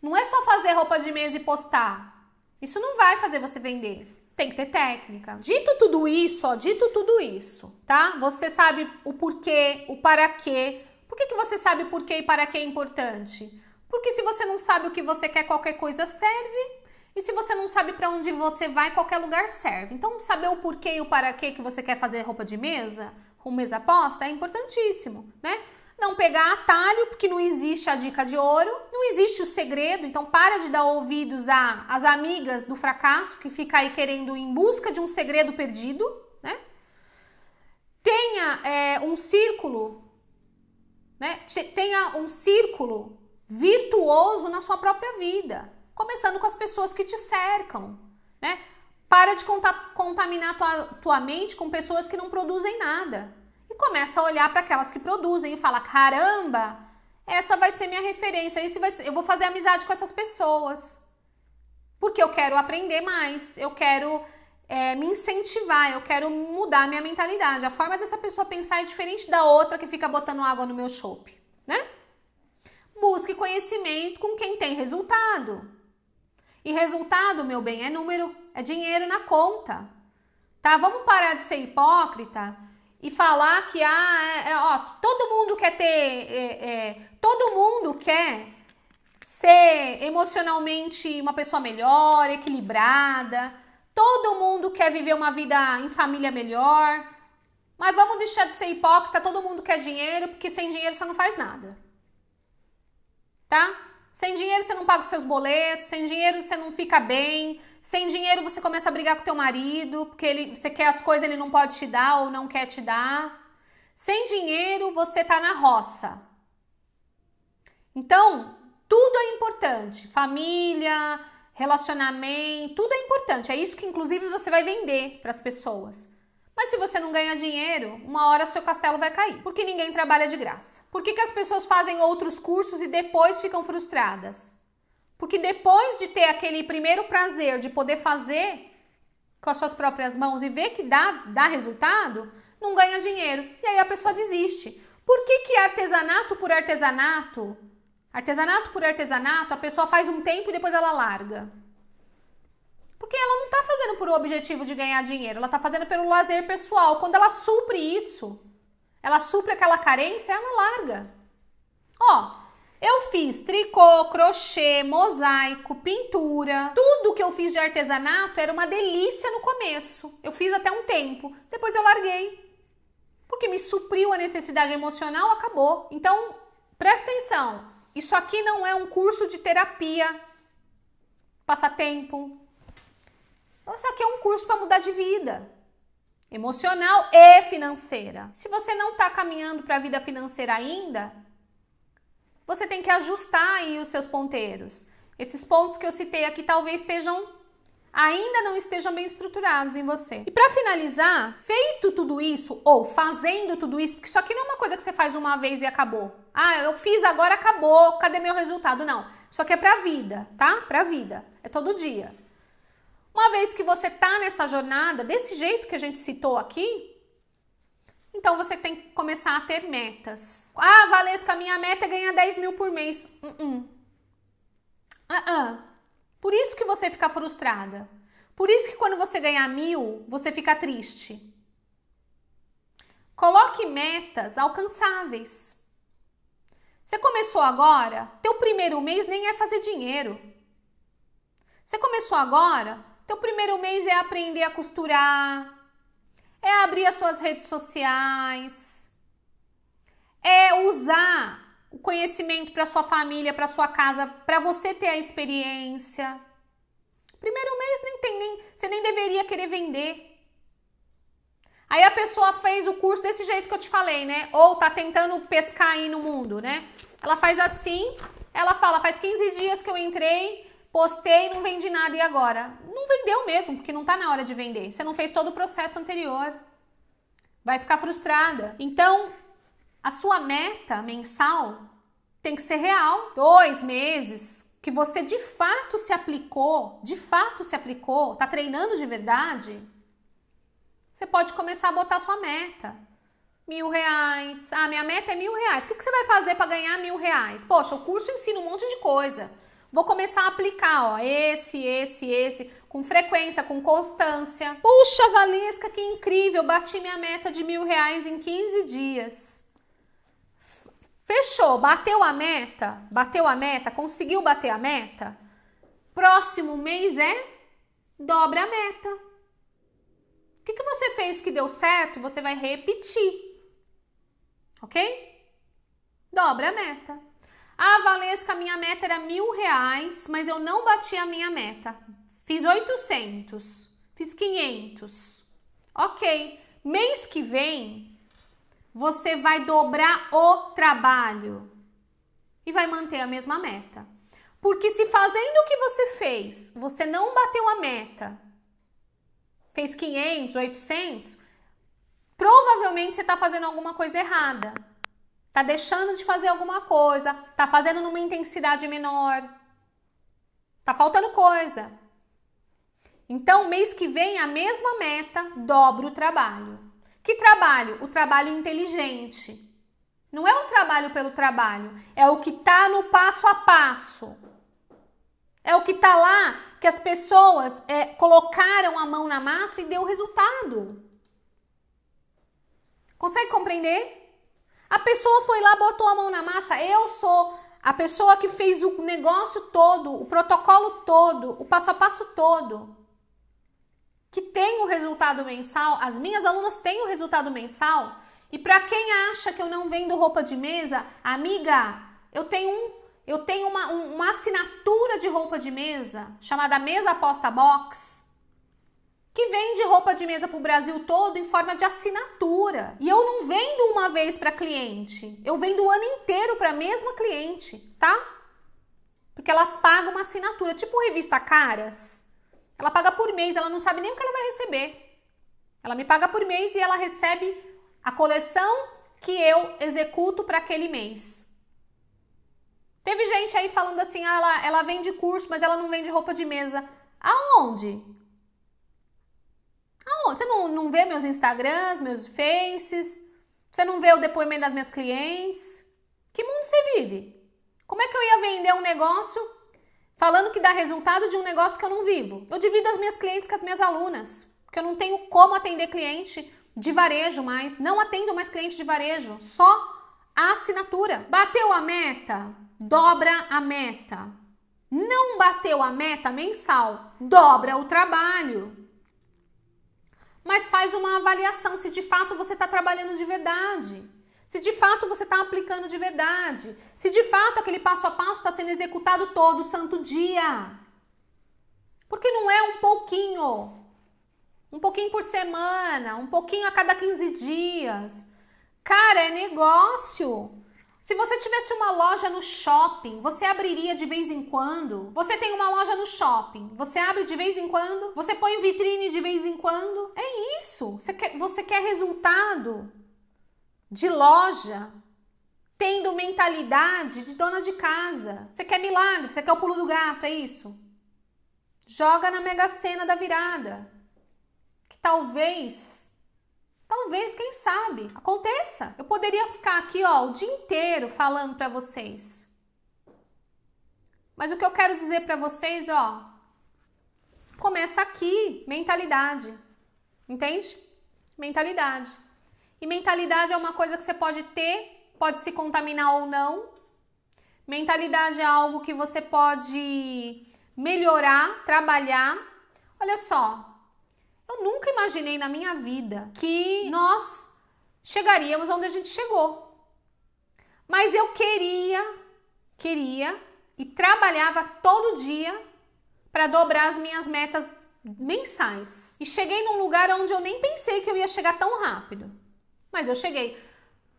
Não é só fazer roupa de mesa e postar. Isso não vai fazer você vender tem que ter técnica. Dito tudo isso, ó, dito tudo isso, tá? Você sabe o porquê, o para quê. Por que, que você sabe porquê e para quê é importante? Porque se você não sabe o que você quer, qualquer coisa serve. E se você não sabe para onde você vai, qualquer lugar serve. Então, saber o porquê e o para quê que você quer fazer roupa de mesa, com mesa aposta, é importantíssimo, né? não pegar atalho, porque não existe a dica de ouro, não existe o segredo, então para de dar ouvidos às amigas do fracasso que fica aí querendo em busca de um segredo perdido, né? Tenha é, um círculo, né? Tenha um círculo virtuoso na sua própria vida, começando com as pessoas que te cercam, né? Para de contaminar tua, tua mente com pessoas que não produzem nada começa a olhar para aquelas que produzem e fala: caramba, essa vai ser minha referência, esse vai ser, eu vou fazer amizade com essas pessoas. Porque eu quero aprender mais, eu quero é, me incentivar, eu quero mudar minha mentalidade. A forma dessa pessoa pensar é diferente da outra que fica botando água no meu chope, né? Busque conhecimento com quem tem resultado. E resultado, meu bem, é número, é dinheiro na conta. Tá? Vamos parar de ser hipócrita e falar que ah, é, é, ó, todo mundo quer ter, é, é, todo mundo quer ser emocionalmente uma pessoa melhor, equilibrada, todo mundo quer viver uma vida em família melhor, mas vamos deixar de ser hipócrita, todo mundo quer dinheiro, porque sem dinheiro você não faz nada. Tá? Sem dinheiro você não paga os seus boletos, sem dinheiro você não fica bem, sem dinheiro você começa a brigar com teu marido, porque ele, você quer as coisas, ele não pode te dar ou não quer te dar. Sem dinheiro você tá na roça. Então, tudo é importante. Família, relacionamento, tudo é importante. É isso que inclusive você vai vender para as pessoas. Mas se você não ganha dinheiro, uma hora seu castelo vai cair, porque ninguém trabalha de graça. Por que, que as pessoas fazem outros cursos e depois ficam frustradas? Porque depois de ter aquele primeiro prazer de poder fazer com as suas próprias mãos e ver que dá, dá resultado, não ganha dinheiro. E aí a pessoa desiste. Por que, que artesanato por artesanato, artesanato por artesanato, a pessoa faz um tempo e depois ela larga? Porque ela não está fazendo por o objetivo de ganhar dinheiro, ela está fazendo pelo lazer pessoal. Quando ela supre isso, ela supre aquela carência, ela larga. Ó, eu fiz tricô, crochê, mosaico, pintura. Tudo que eu fiz de artesanato era uma delícia no começo. Eu fiz até um tempo, depois eu larguei. Porque me supriu a necessidade emocional, acabou. Então, presta atenção. Isso aqui não é um curso de terapia, passatempo. isso aqui é um curso para mudar de vida emocional e financeira. Se você não está caminhando para a vida financeira ainda, você tem que ajustar aí os seus ponteiros. Esses pontos que eu citei aqui talvez estejam ainda não estejam bem estruturados em você. E para finalizar, feito tudo isso ou fazendo tudo isso, porque isso aqui não é uma coisa que você faz uma vez e acabou. Ah, eu fiz agora acabou, cadê meu resultado? Não. Isso aqui é para vida, tá? Para vida. É todo dia. Uma vez que você tá nessa jornada desse jeito que a gente citou aqui, então você tem que começar a ter metas. Ah, Valesca, minha meta é ganhar 10 mil por mês. Uh -uh. Uh por isso que você fica frustrada. Por isso que quando você ganhar mil, você fica triste. Coloque metas alcançáveis. Você começou agora, teu primeiro mês nem é fazer dinheiro. Você começou agora, teu primeiro mês é aprender a costurar, é abrir as suas redes sociais, é usar o conhecimento para sua família, para sua casa, para você ter a experiência. Primeiro mês nem tem nem você nem deveria querer vender. Aí a pessoa fez o curso desse jeito que eu te falei, né? Ou tá tentando pescar aí no mundo, né? Ela faz assim, ela fala, faz 15 dias que eu entrei, postei, não vendi nada e agora? Não vendeu mesmo, porque não está na hora de vender. Você não fez todo o processo anterior. Vai ficar frustrada. Então, a sua meta mensal tem que ser real. Dois meses que você de fato se aplicou, de fato se aplicou, está treinando de verdade, você pode começar a botar sua meta. Mil reais. Ah, minha meta é mil reais. O que, que você vai fazer para ganhar mil reais? Poxa, o curso ensina um monte de coisa. Vou começar a aplicar, ó, esse, esse, esse, com frequência, com constância. Puxa, Valesca, que incrível! Bati minha meta de mil reais em 15 dias. Fechou, bateu a meta, bateu a meta, conseguiu bater a meta. Próximo mês é dobra a meta. O que, que você fez que deu certo? Você vai repetir, ok? Dobra a meta. Ah, Valesca, minha meta era mil reais, mas eu não bati a minha meta. Fiz 800, fiz 500. Ok, mês que vem você vai dobrar o trabalho e vai manter a mesma meta. Porque se fazendo o que você fez, você não bateu a meta, fez 500, 800, provavelmente você está fazendo alguma coisa errada. Tá deixando de fazer alguma coisa, tá fazendo numa intensidade menor. Tá faltando coisa. Então, mês que vem, a mesma meta, dobra o trabalho. Que trabalho? O trabalho inteligente. Não é o trabalho pelo trabalho, é o que tá no passo a passo. É o que tá lá que as pessoas é, colocaram a mão na massa e deu resultado. Consegue compreender? A pessoa foi lá, botou a mão na massa, eu sou a pessoa que fez o negócio todo, o protocolo todo, o passo a passo todo. Que tem o resultado mensal, as minhas alunas têm o resultado mensal. E para quem acha que eu não vendo roupa de mesa, amiga, eu tenho um eu tenho uma, uma assinatura de roupa de mesa chamada Mesa Aposta Box que vende roupa de mesa para o Brasil todo em forma de assinatura. E eu não vendo uma vez para cliente, eu vendo o ano inteiro para a mesma cliente, tá? Porque ela paga uma assinatura, tipo revista Caras. Ela paga por mês, ela não sabe nem o que ela vai receber. Ela me paga por mês e ela recebe a coleção que eu executo para aquele mês. Teve gente aí falando assim, ah, ela, ela vende curso, mas ela não vende roupa de mesa. Aonde? você não, não vê meus Instagrams, meus Faces? Você não vê o depoimento das minhas clientes? Que mundo você vive? Como é que eu ia vender um negócio falando que dá resultado de um negócio que eu não vivo? Eu divido as minhas clientes com as minhas alunas, porque eu não tenho como atender cliente de varejo mais. Não atendo mais cliente de varejo, só a assinatura. Bateu a meta? Dobra a meta. Não bateu a meta mensal, dobra o trabalho mas faz uma avaliação se de fato você está trabalhando de verdade. Se de fato você está aplicando de verdade. Se de fato aquele passo a passo está sendo executado todo santo dia. Porque não é um pouquinho. Um pouquinho por semana, um pouquinho a cada 15 dias. Cara, é negócio. Se você tivesse uma loja no shopping, você abriria de vez em quando? Você tem uma loja no shopping, você abre de vez em quando? Você põe vitrine de vez em quando? É isso. Você quer, você quer resultado de loja tendo mentalidade de dona de casa. Você quer milagre, você quer o pulo do gato, é isso? Joga na mega cena da virada. Que talvez Talvez, quem sabe, aconteça. Eu poderia ficar aqui, ó, o dia inteiro falando para vocês. Mas o que eu quero dizer para vocês, ó, começa aqui, mentalidade. Entende? Mentalidade. E mentalidade é uma coisa que você pode ter, pode se contaminar ou não. Mentalidade é algo que você pode melhorar, trabalhar. Olha só, eu nunca imaginei na minha vida que nós chegaríamos onde a gente chegou. Mas eu queria, queria e trabalhava todo dia para dobrar as minhas metas mensais. E cheguei num lugar onde eu nem pensei que eu ia chegar tão rápido. Mas eu cheguei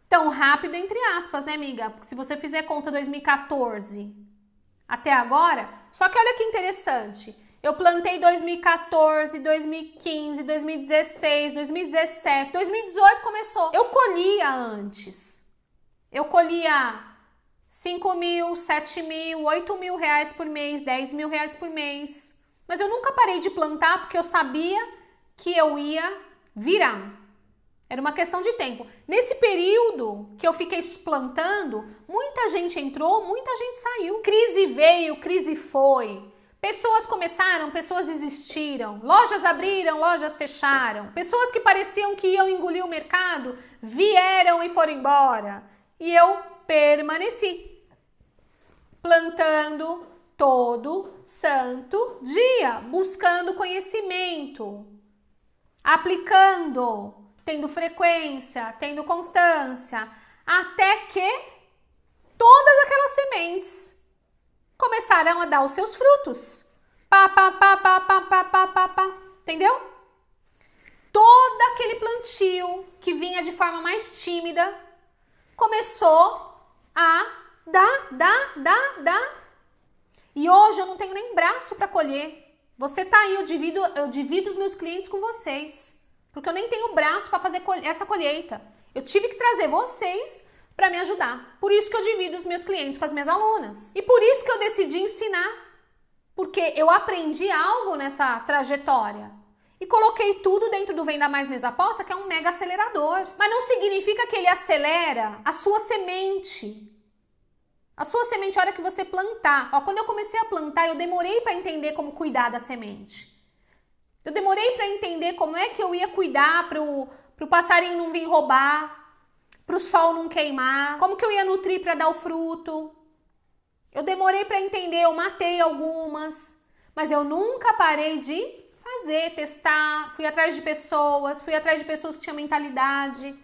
tão rápido entre aspas, né, amiga? Porque se você fizer conta 2014 até agora, só que olha que interessante. Eu plantei 2014, 2015, 2016, 2017, 2018 começou. Eu colhia antes. Eu colhia 5 mil, 7 mil, 8 mil reais por mês, 10 mil reais por mês. Mas eu nunca parei de plantar porque eu sabia que eu ia virar. Era uma questão de tempo. Nesse período que eu fiquei plantando, muita gente entrou, muita gente saiu. Crise veio, crise foi. Pessoas começaram, pessoas desistiram, lojas abriram, lojas fecharam, pessoas que pareciam que iam engolir o mercado vieram e foram embora. E eu permaneci plantando todo santo dia, buscando conhecimento, aplicando, tendo frequência, tendo constância, até que todas aquelas sementes começarão a dar os seus frutos. Pá, pá, pá, pá, pá, pá, pá, pá, pá. Entendeu? Todo aquele plantio que vinha de forma mais tímida começou a dar, dar, dar, dar. E hoje eu não tenho nem braço para colher. Você tá aí, eu divido, eu divido os meus clientes com vocês. Porque eu nem tenho braço para fazer essa colheita. Eu tive que trazer vocês para me ajudar. Por isso que eu divido os meus clientes com as minhas alunas. E por isso que eu decidi ensinar, porque eu aprendi algo nessa trajetória. E coloquei tudo dentro do Venda Mais Mesa Aposta, que é um mega acelerador. Mas não significa que ele acelera a sua semente. A sua semente é a hora que você plantar. Ó, quando eu comecei a plantar, eu demorei para entender como cuidar da semente. Eu demorei para entender como é que eu ia cuidar para o passarinho não vir roubar para o sol não queimar? Como que eu ia nutrir para dar o fruto? Eu demorei para entender, eu matei algumas, mas eu nunca parei de fazer, testar, fui atrás de pessoas, fui atrás de pessoas que tinham mentalidade.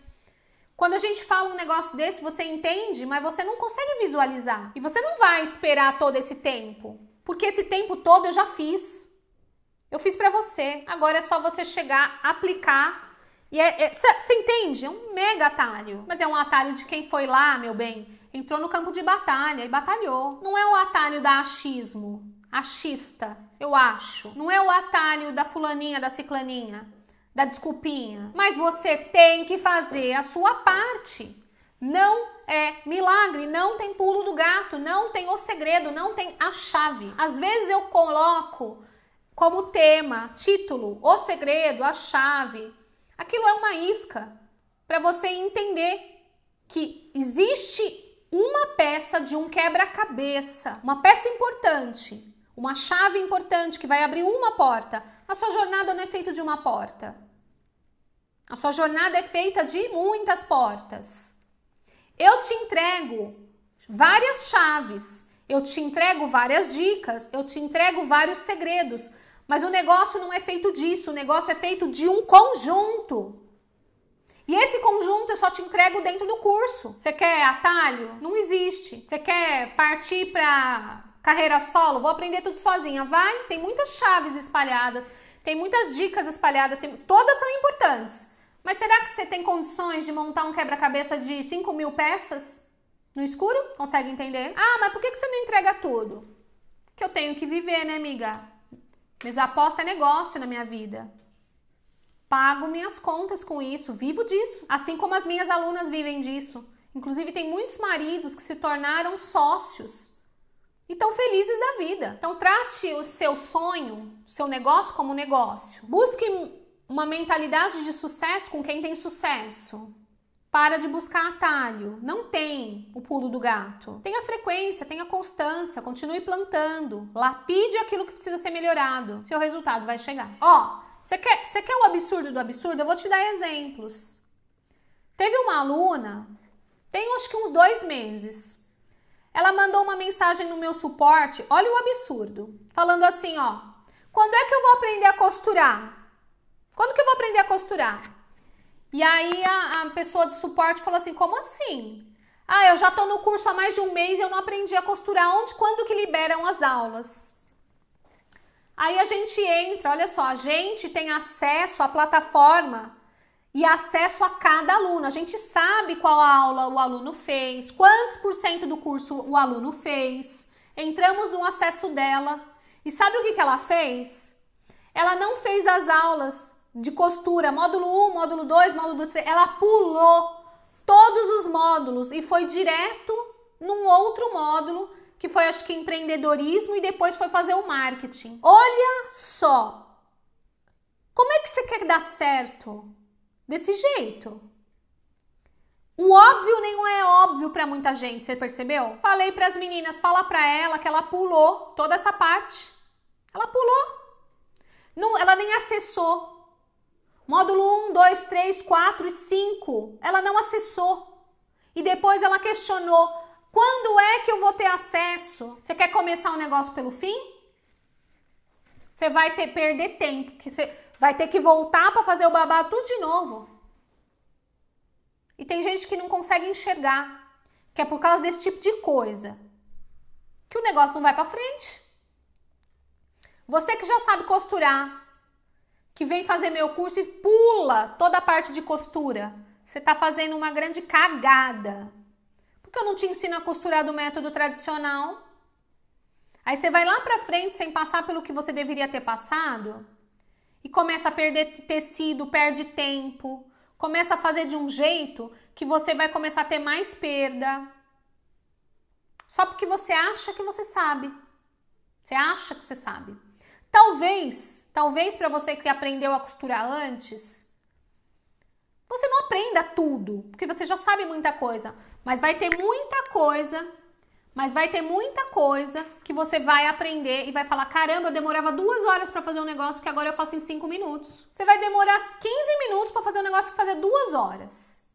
Quando a gente fala um negócio desse, você entende, mas você não consegue visualizar. E você não vai esperar todo esse tempo, porque esse tempo todo eu já fiz. Eu fiz para você. Agora é só você chegar, aplicar e é, você é, entende? É um mega atalho. Mas é um atalho de quem foi lá, meu bem, entrou no campo de batalha e batalhou. Não é o atalho da achismo, achista, eu acho. Não é o atalho da fulaninha, da ciclaninha, da desculpinha. Mas você tem que fazer a sua parte. Não é milagre, não tem pulo do gato, não tem o segredo, não tem a chave. Às vezes eu coloco como tema, título, o segredo, a chave Aquilo é uma isca para você entender que existe uma peça de um quebra-cabeça, uma peça importante, uma chave importante que vai abrir uma porta. A sua jornada não é feita de uma porta. A sua jornada é feita de muitas portas. Eu te entrego várias chaves, eu te entrego várias dicas, eu te entrego vários segredos mas o negócio não é feito disso, o negócio é feito de um conjunto. E esse conjunto eu só te entrego dentro do curso. Você quer atalho? Não existe. Você quer partir para carreira solo? Vou aprender tudo sozinha. Vai, tem muitas chaves espalhadas, tem muitas dicas espalhadas, tem... todas são importantes. Mas será que você tem condições de montar um quebra-cabeça de 5 mil peças? No escuro? Consegue entender? Ah, mas por que você não entrega tudo? Que eu tenho que viver, né, amiga? Mas aposta é negócio na minha vida. Pago minhas contas com isso, vivo disso, assim como as minhas alunas vivem disso. Inclusive, tem muitos maridos que se tornaram sócios e estão felizes da vida. Então, trate o seu sonho, seu negócio, como negócio. Busque uma mentalidade de sucesso com quem tem sucesso para de buscar atalho. Não tem o pulo do gato. Tenha frequência, tenha constância, continue plantando. Lapide aquilo que precisa ser melhorado. Seu resultado vai chegar. Ó, você quer, você quer o absurdo do absurdo? Eu vou te dar exemplos. Teve uma aluna, tem acho que uns dois meses. Ela mandou uma mensagem no meu suporte, olha o absurdo, falando assim, ó. Quando é que eu vou aprender a costurar? Quando que eu vou aprender a costurar? E aí a, a pessoa de suporte falou assim: como assim? Ah, eu já estou no curso há mais de um mês e eu não aprendi a costurar. Onde, quando que liberam as aulas? Aí a gente entra, olha só, a gente tem acesso à plataforma e acesso a cada aluno. A gente sabe qual aula o aluno fez, quantos por cento do curso o aluno fez. Entramos no acesso dela. E sabe o que, que ela fez? Ela não fez as aulas de costura, módulo 1, módulo 2, módulo 3, ela pulou todos os módulos e foi direto num outro módulo que foi acho que empreendedorismo e depois foi fazer o marketing. Olha só. Como é que você quer dar certo desse jeito? O óbvio nem é óbvio para muita gente, você percebeu? Falei para as meninas, fala para ela que ela pulou toda essa parte. Ela pulou. Não, ela nem acessou Módulo 1, 2, 3, 4 e 5, ela não acessou. E depois ela questionou: quando é que eu vou ter acesso? Você quer começar um negócio pelo fim? Você vai ter perder tempo, que você vai ter que voltar para fazer o babado tudo de novo. E tem gente que não consegue enxergar, que é por causa desse tipo de coisa, que o negócio não vai para frente. Você que já sabe costurar, que vem fazer meu curso e pula toda a parte de costura. Você está fazendo uma grande cagada. Porque eu não te ensino a costurar do método tradicional. Aí você vai lá para frente sem passar pelo que você deveria ter passado e começa a perder tecido, perde tempo, começa a fazer de um jeito que você vai começar a ter mais perda. Só porque você acha que você sabe. Você acha que você sabe. Talvez, talvez para você que aprendeu a costurar antes, você não aprenda tudo, porque você já sabe muita coisa, mas vai ter muita coisa, mas vai ter muita coisa que você vai aprender e vai falar: caramba, eu demorava duas horas para fazer um negócio que agora eu faço em cinco minutos. Você vai demorar 15 minutos para fazer um negócio que fazia duas horas.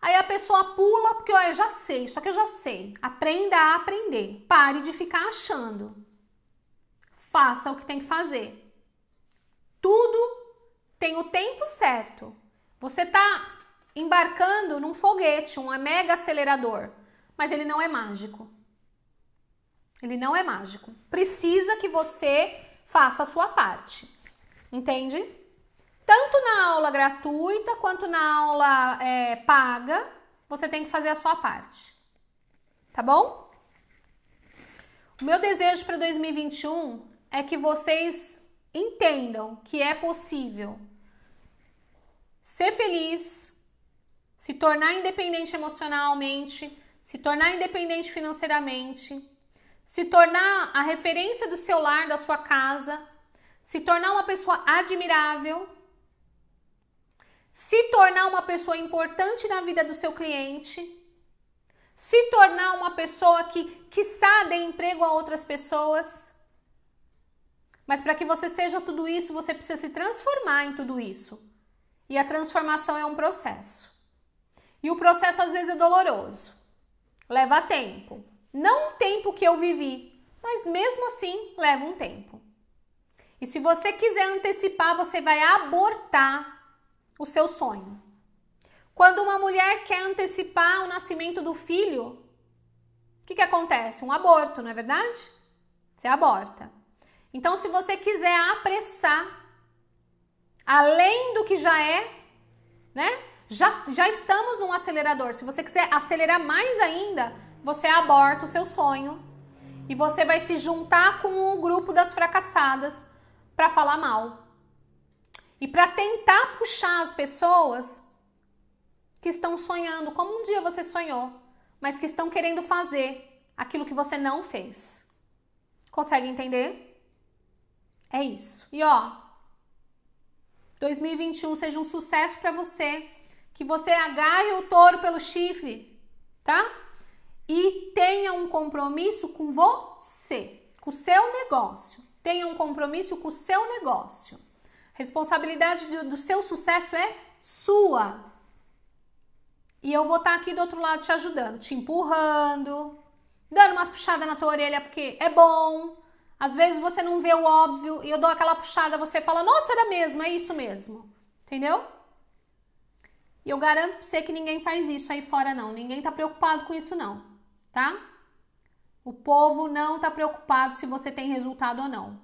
Aí a pessoa pula porque, eu já sei, só que eu já sei. Aprenda a aprender. Pare de ficar achando faça o que tem que fazer. Tudo tem o tempo certo. Você está embarcando num foguete, um mega acelerador, mas ele não é mágico. Ele não é mágico. Precisa que você faça a sua parte. Entende? Tanto na aula gratuita quanto na aula é, paga, você tem que fazer a sua parte. Tá bom? O meu desejo para 2021 é que vocês entendam que é possível ser feliz, se tornar independente emocionalmente, se tornar independente financeiramente, se tornar a referência do seu lar, da sua casa, se tornar uma pessoa admirável, se tornar uma pessoa importante na vida do seu cliente, se tornar uma pessoa que, quiçá, dê emprego a outras pessoas mas para que você seja tudo isso, você precisa se transformar em tudo isso. E a transformação é um processo. E o processo às vezes é doloroso. Leva tempo. Não o tempo que eu vivi, mas mesmo assim leva um tempo. E se você quiser antecipar, você vai abortar o seu sonho. Quando uma mulher quer antecipar o nascimento do filho, o que, que acontece? Um aborto, não é verdade? Você aborta. Então, se você quiser apressar, além do que já é, né? Já, já estamos num acelerador. Se você quiser acelerar mais ainda, você aborta o seu sonho e você vai se juntar com o grupo das fracassadas para falar mal. E para tentar puxar as pessoas que estão sonhando, como um dia você sonhou, mas que estão querendo fazer aquilo que você não fez. Consegue entender? É isso. E ó, 2021 seja um sucesso para você, que você agarre o touro pelo chifre, tá? E tenha um compromisso com você, com o seu negócio. Tenha um compromisso com o seu negócio. Responsabilidade do, do seu sucesso é sua. E eu vou estar tá aqui do outro lado te ajudando, te empurrando, dando umas puxadas na tua orelha porque é bom, às vezes você não vê o óbvio e eu dou aquela puxada, você fala, nossa, era mesmo, é isso mesmo. Entendeu? E eu garanto pra você que ninguém faz isso aí fora, não. Ninguém tá preocupado com isso, não, tá? O povo não tá preocupado se você tem resultado ou não.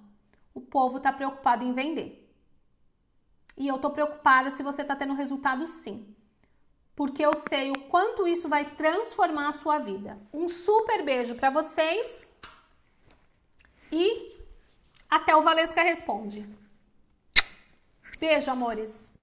O povo tá preocupado em vender. E eu tô preocupada se você tá tendo resultado, sim. Porque eu sei o quanto isso vai transformar a sua vida. Um super beijo para vocês. E até o Valesca Responde. Beijo, amores!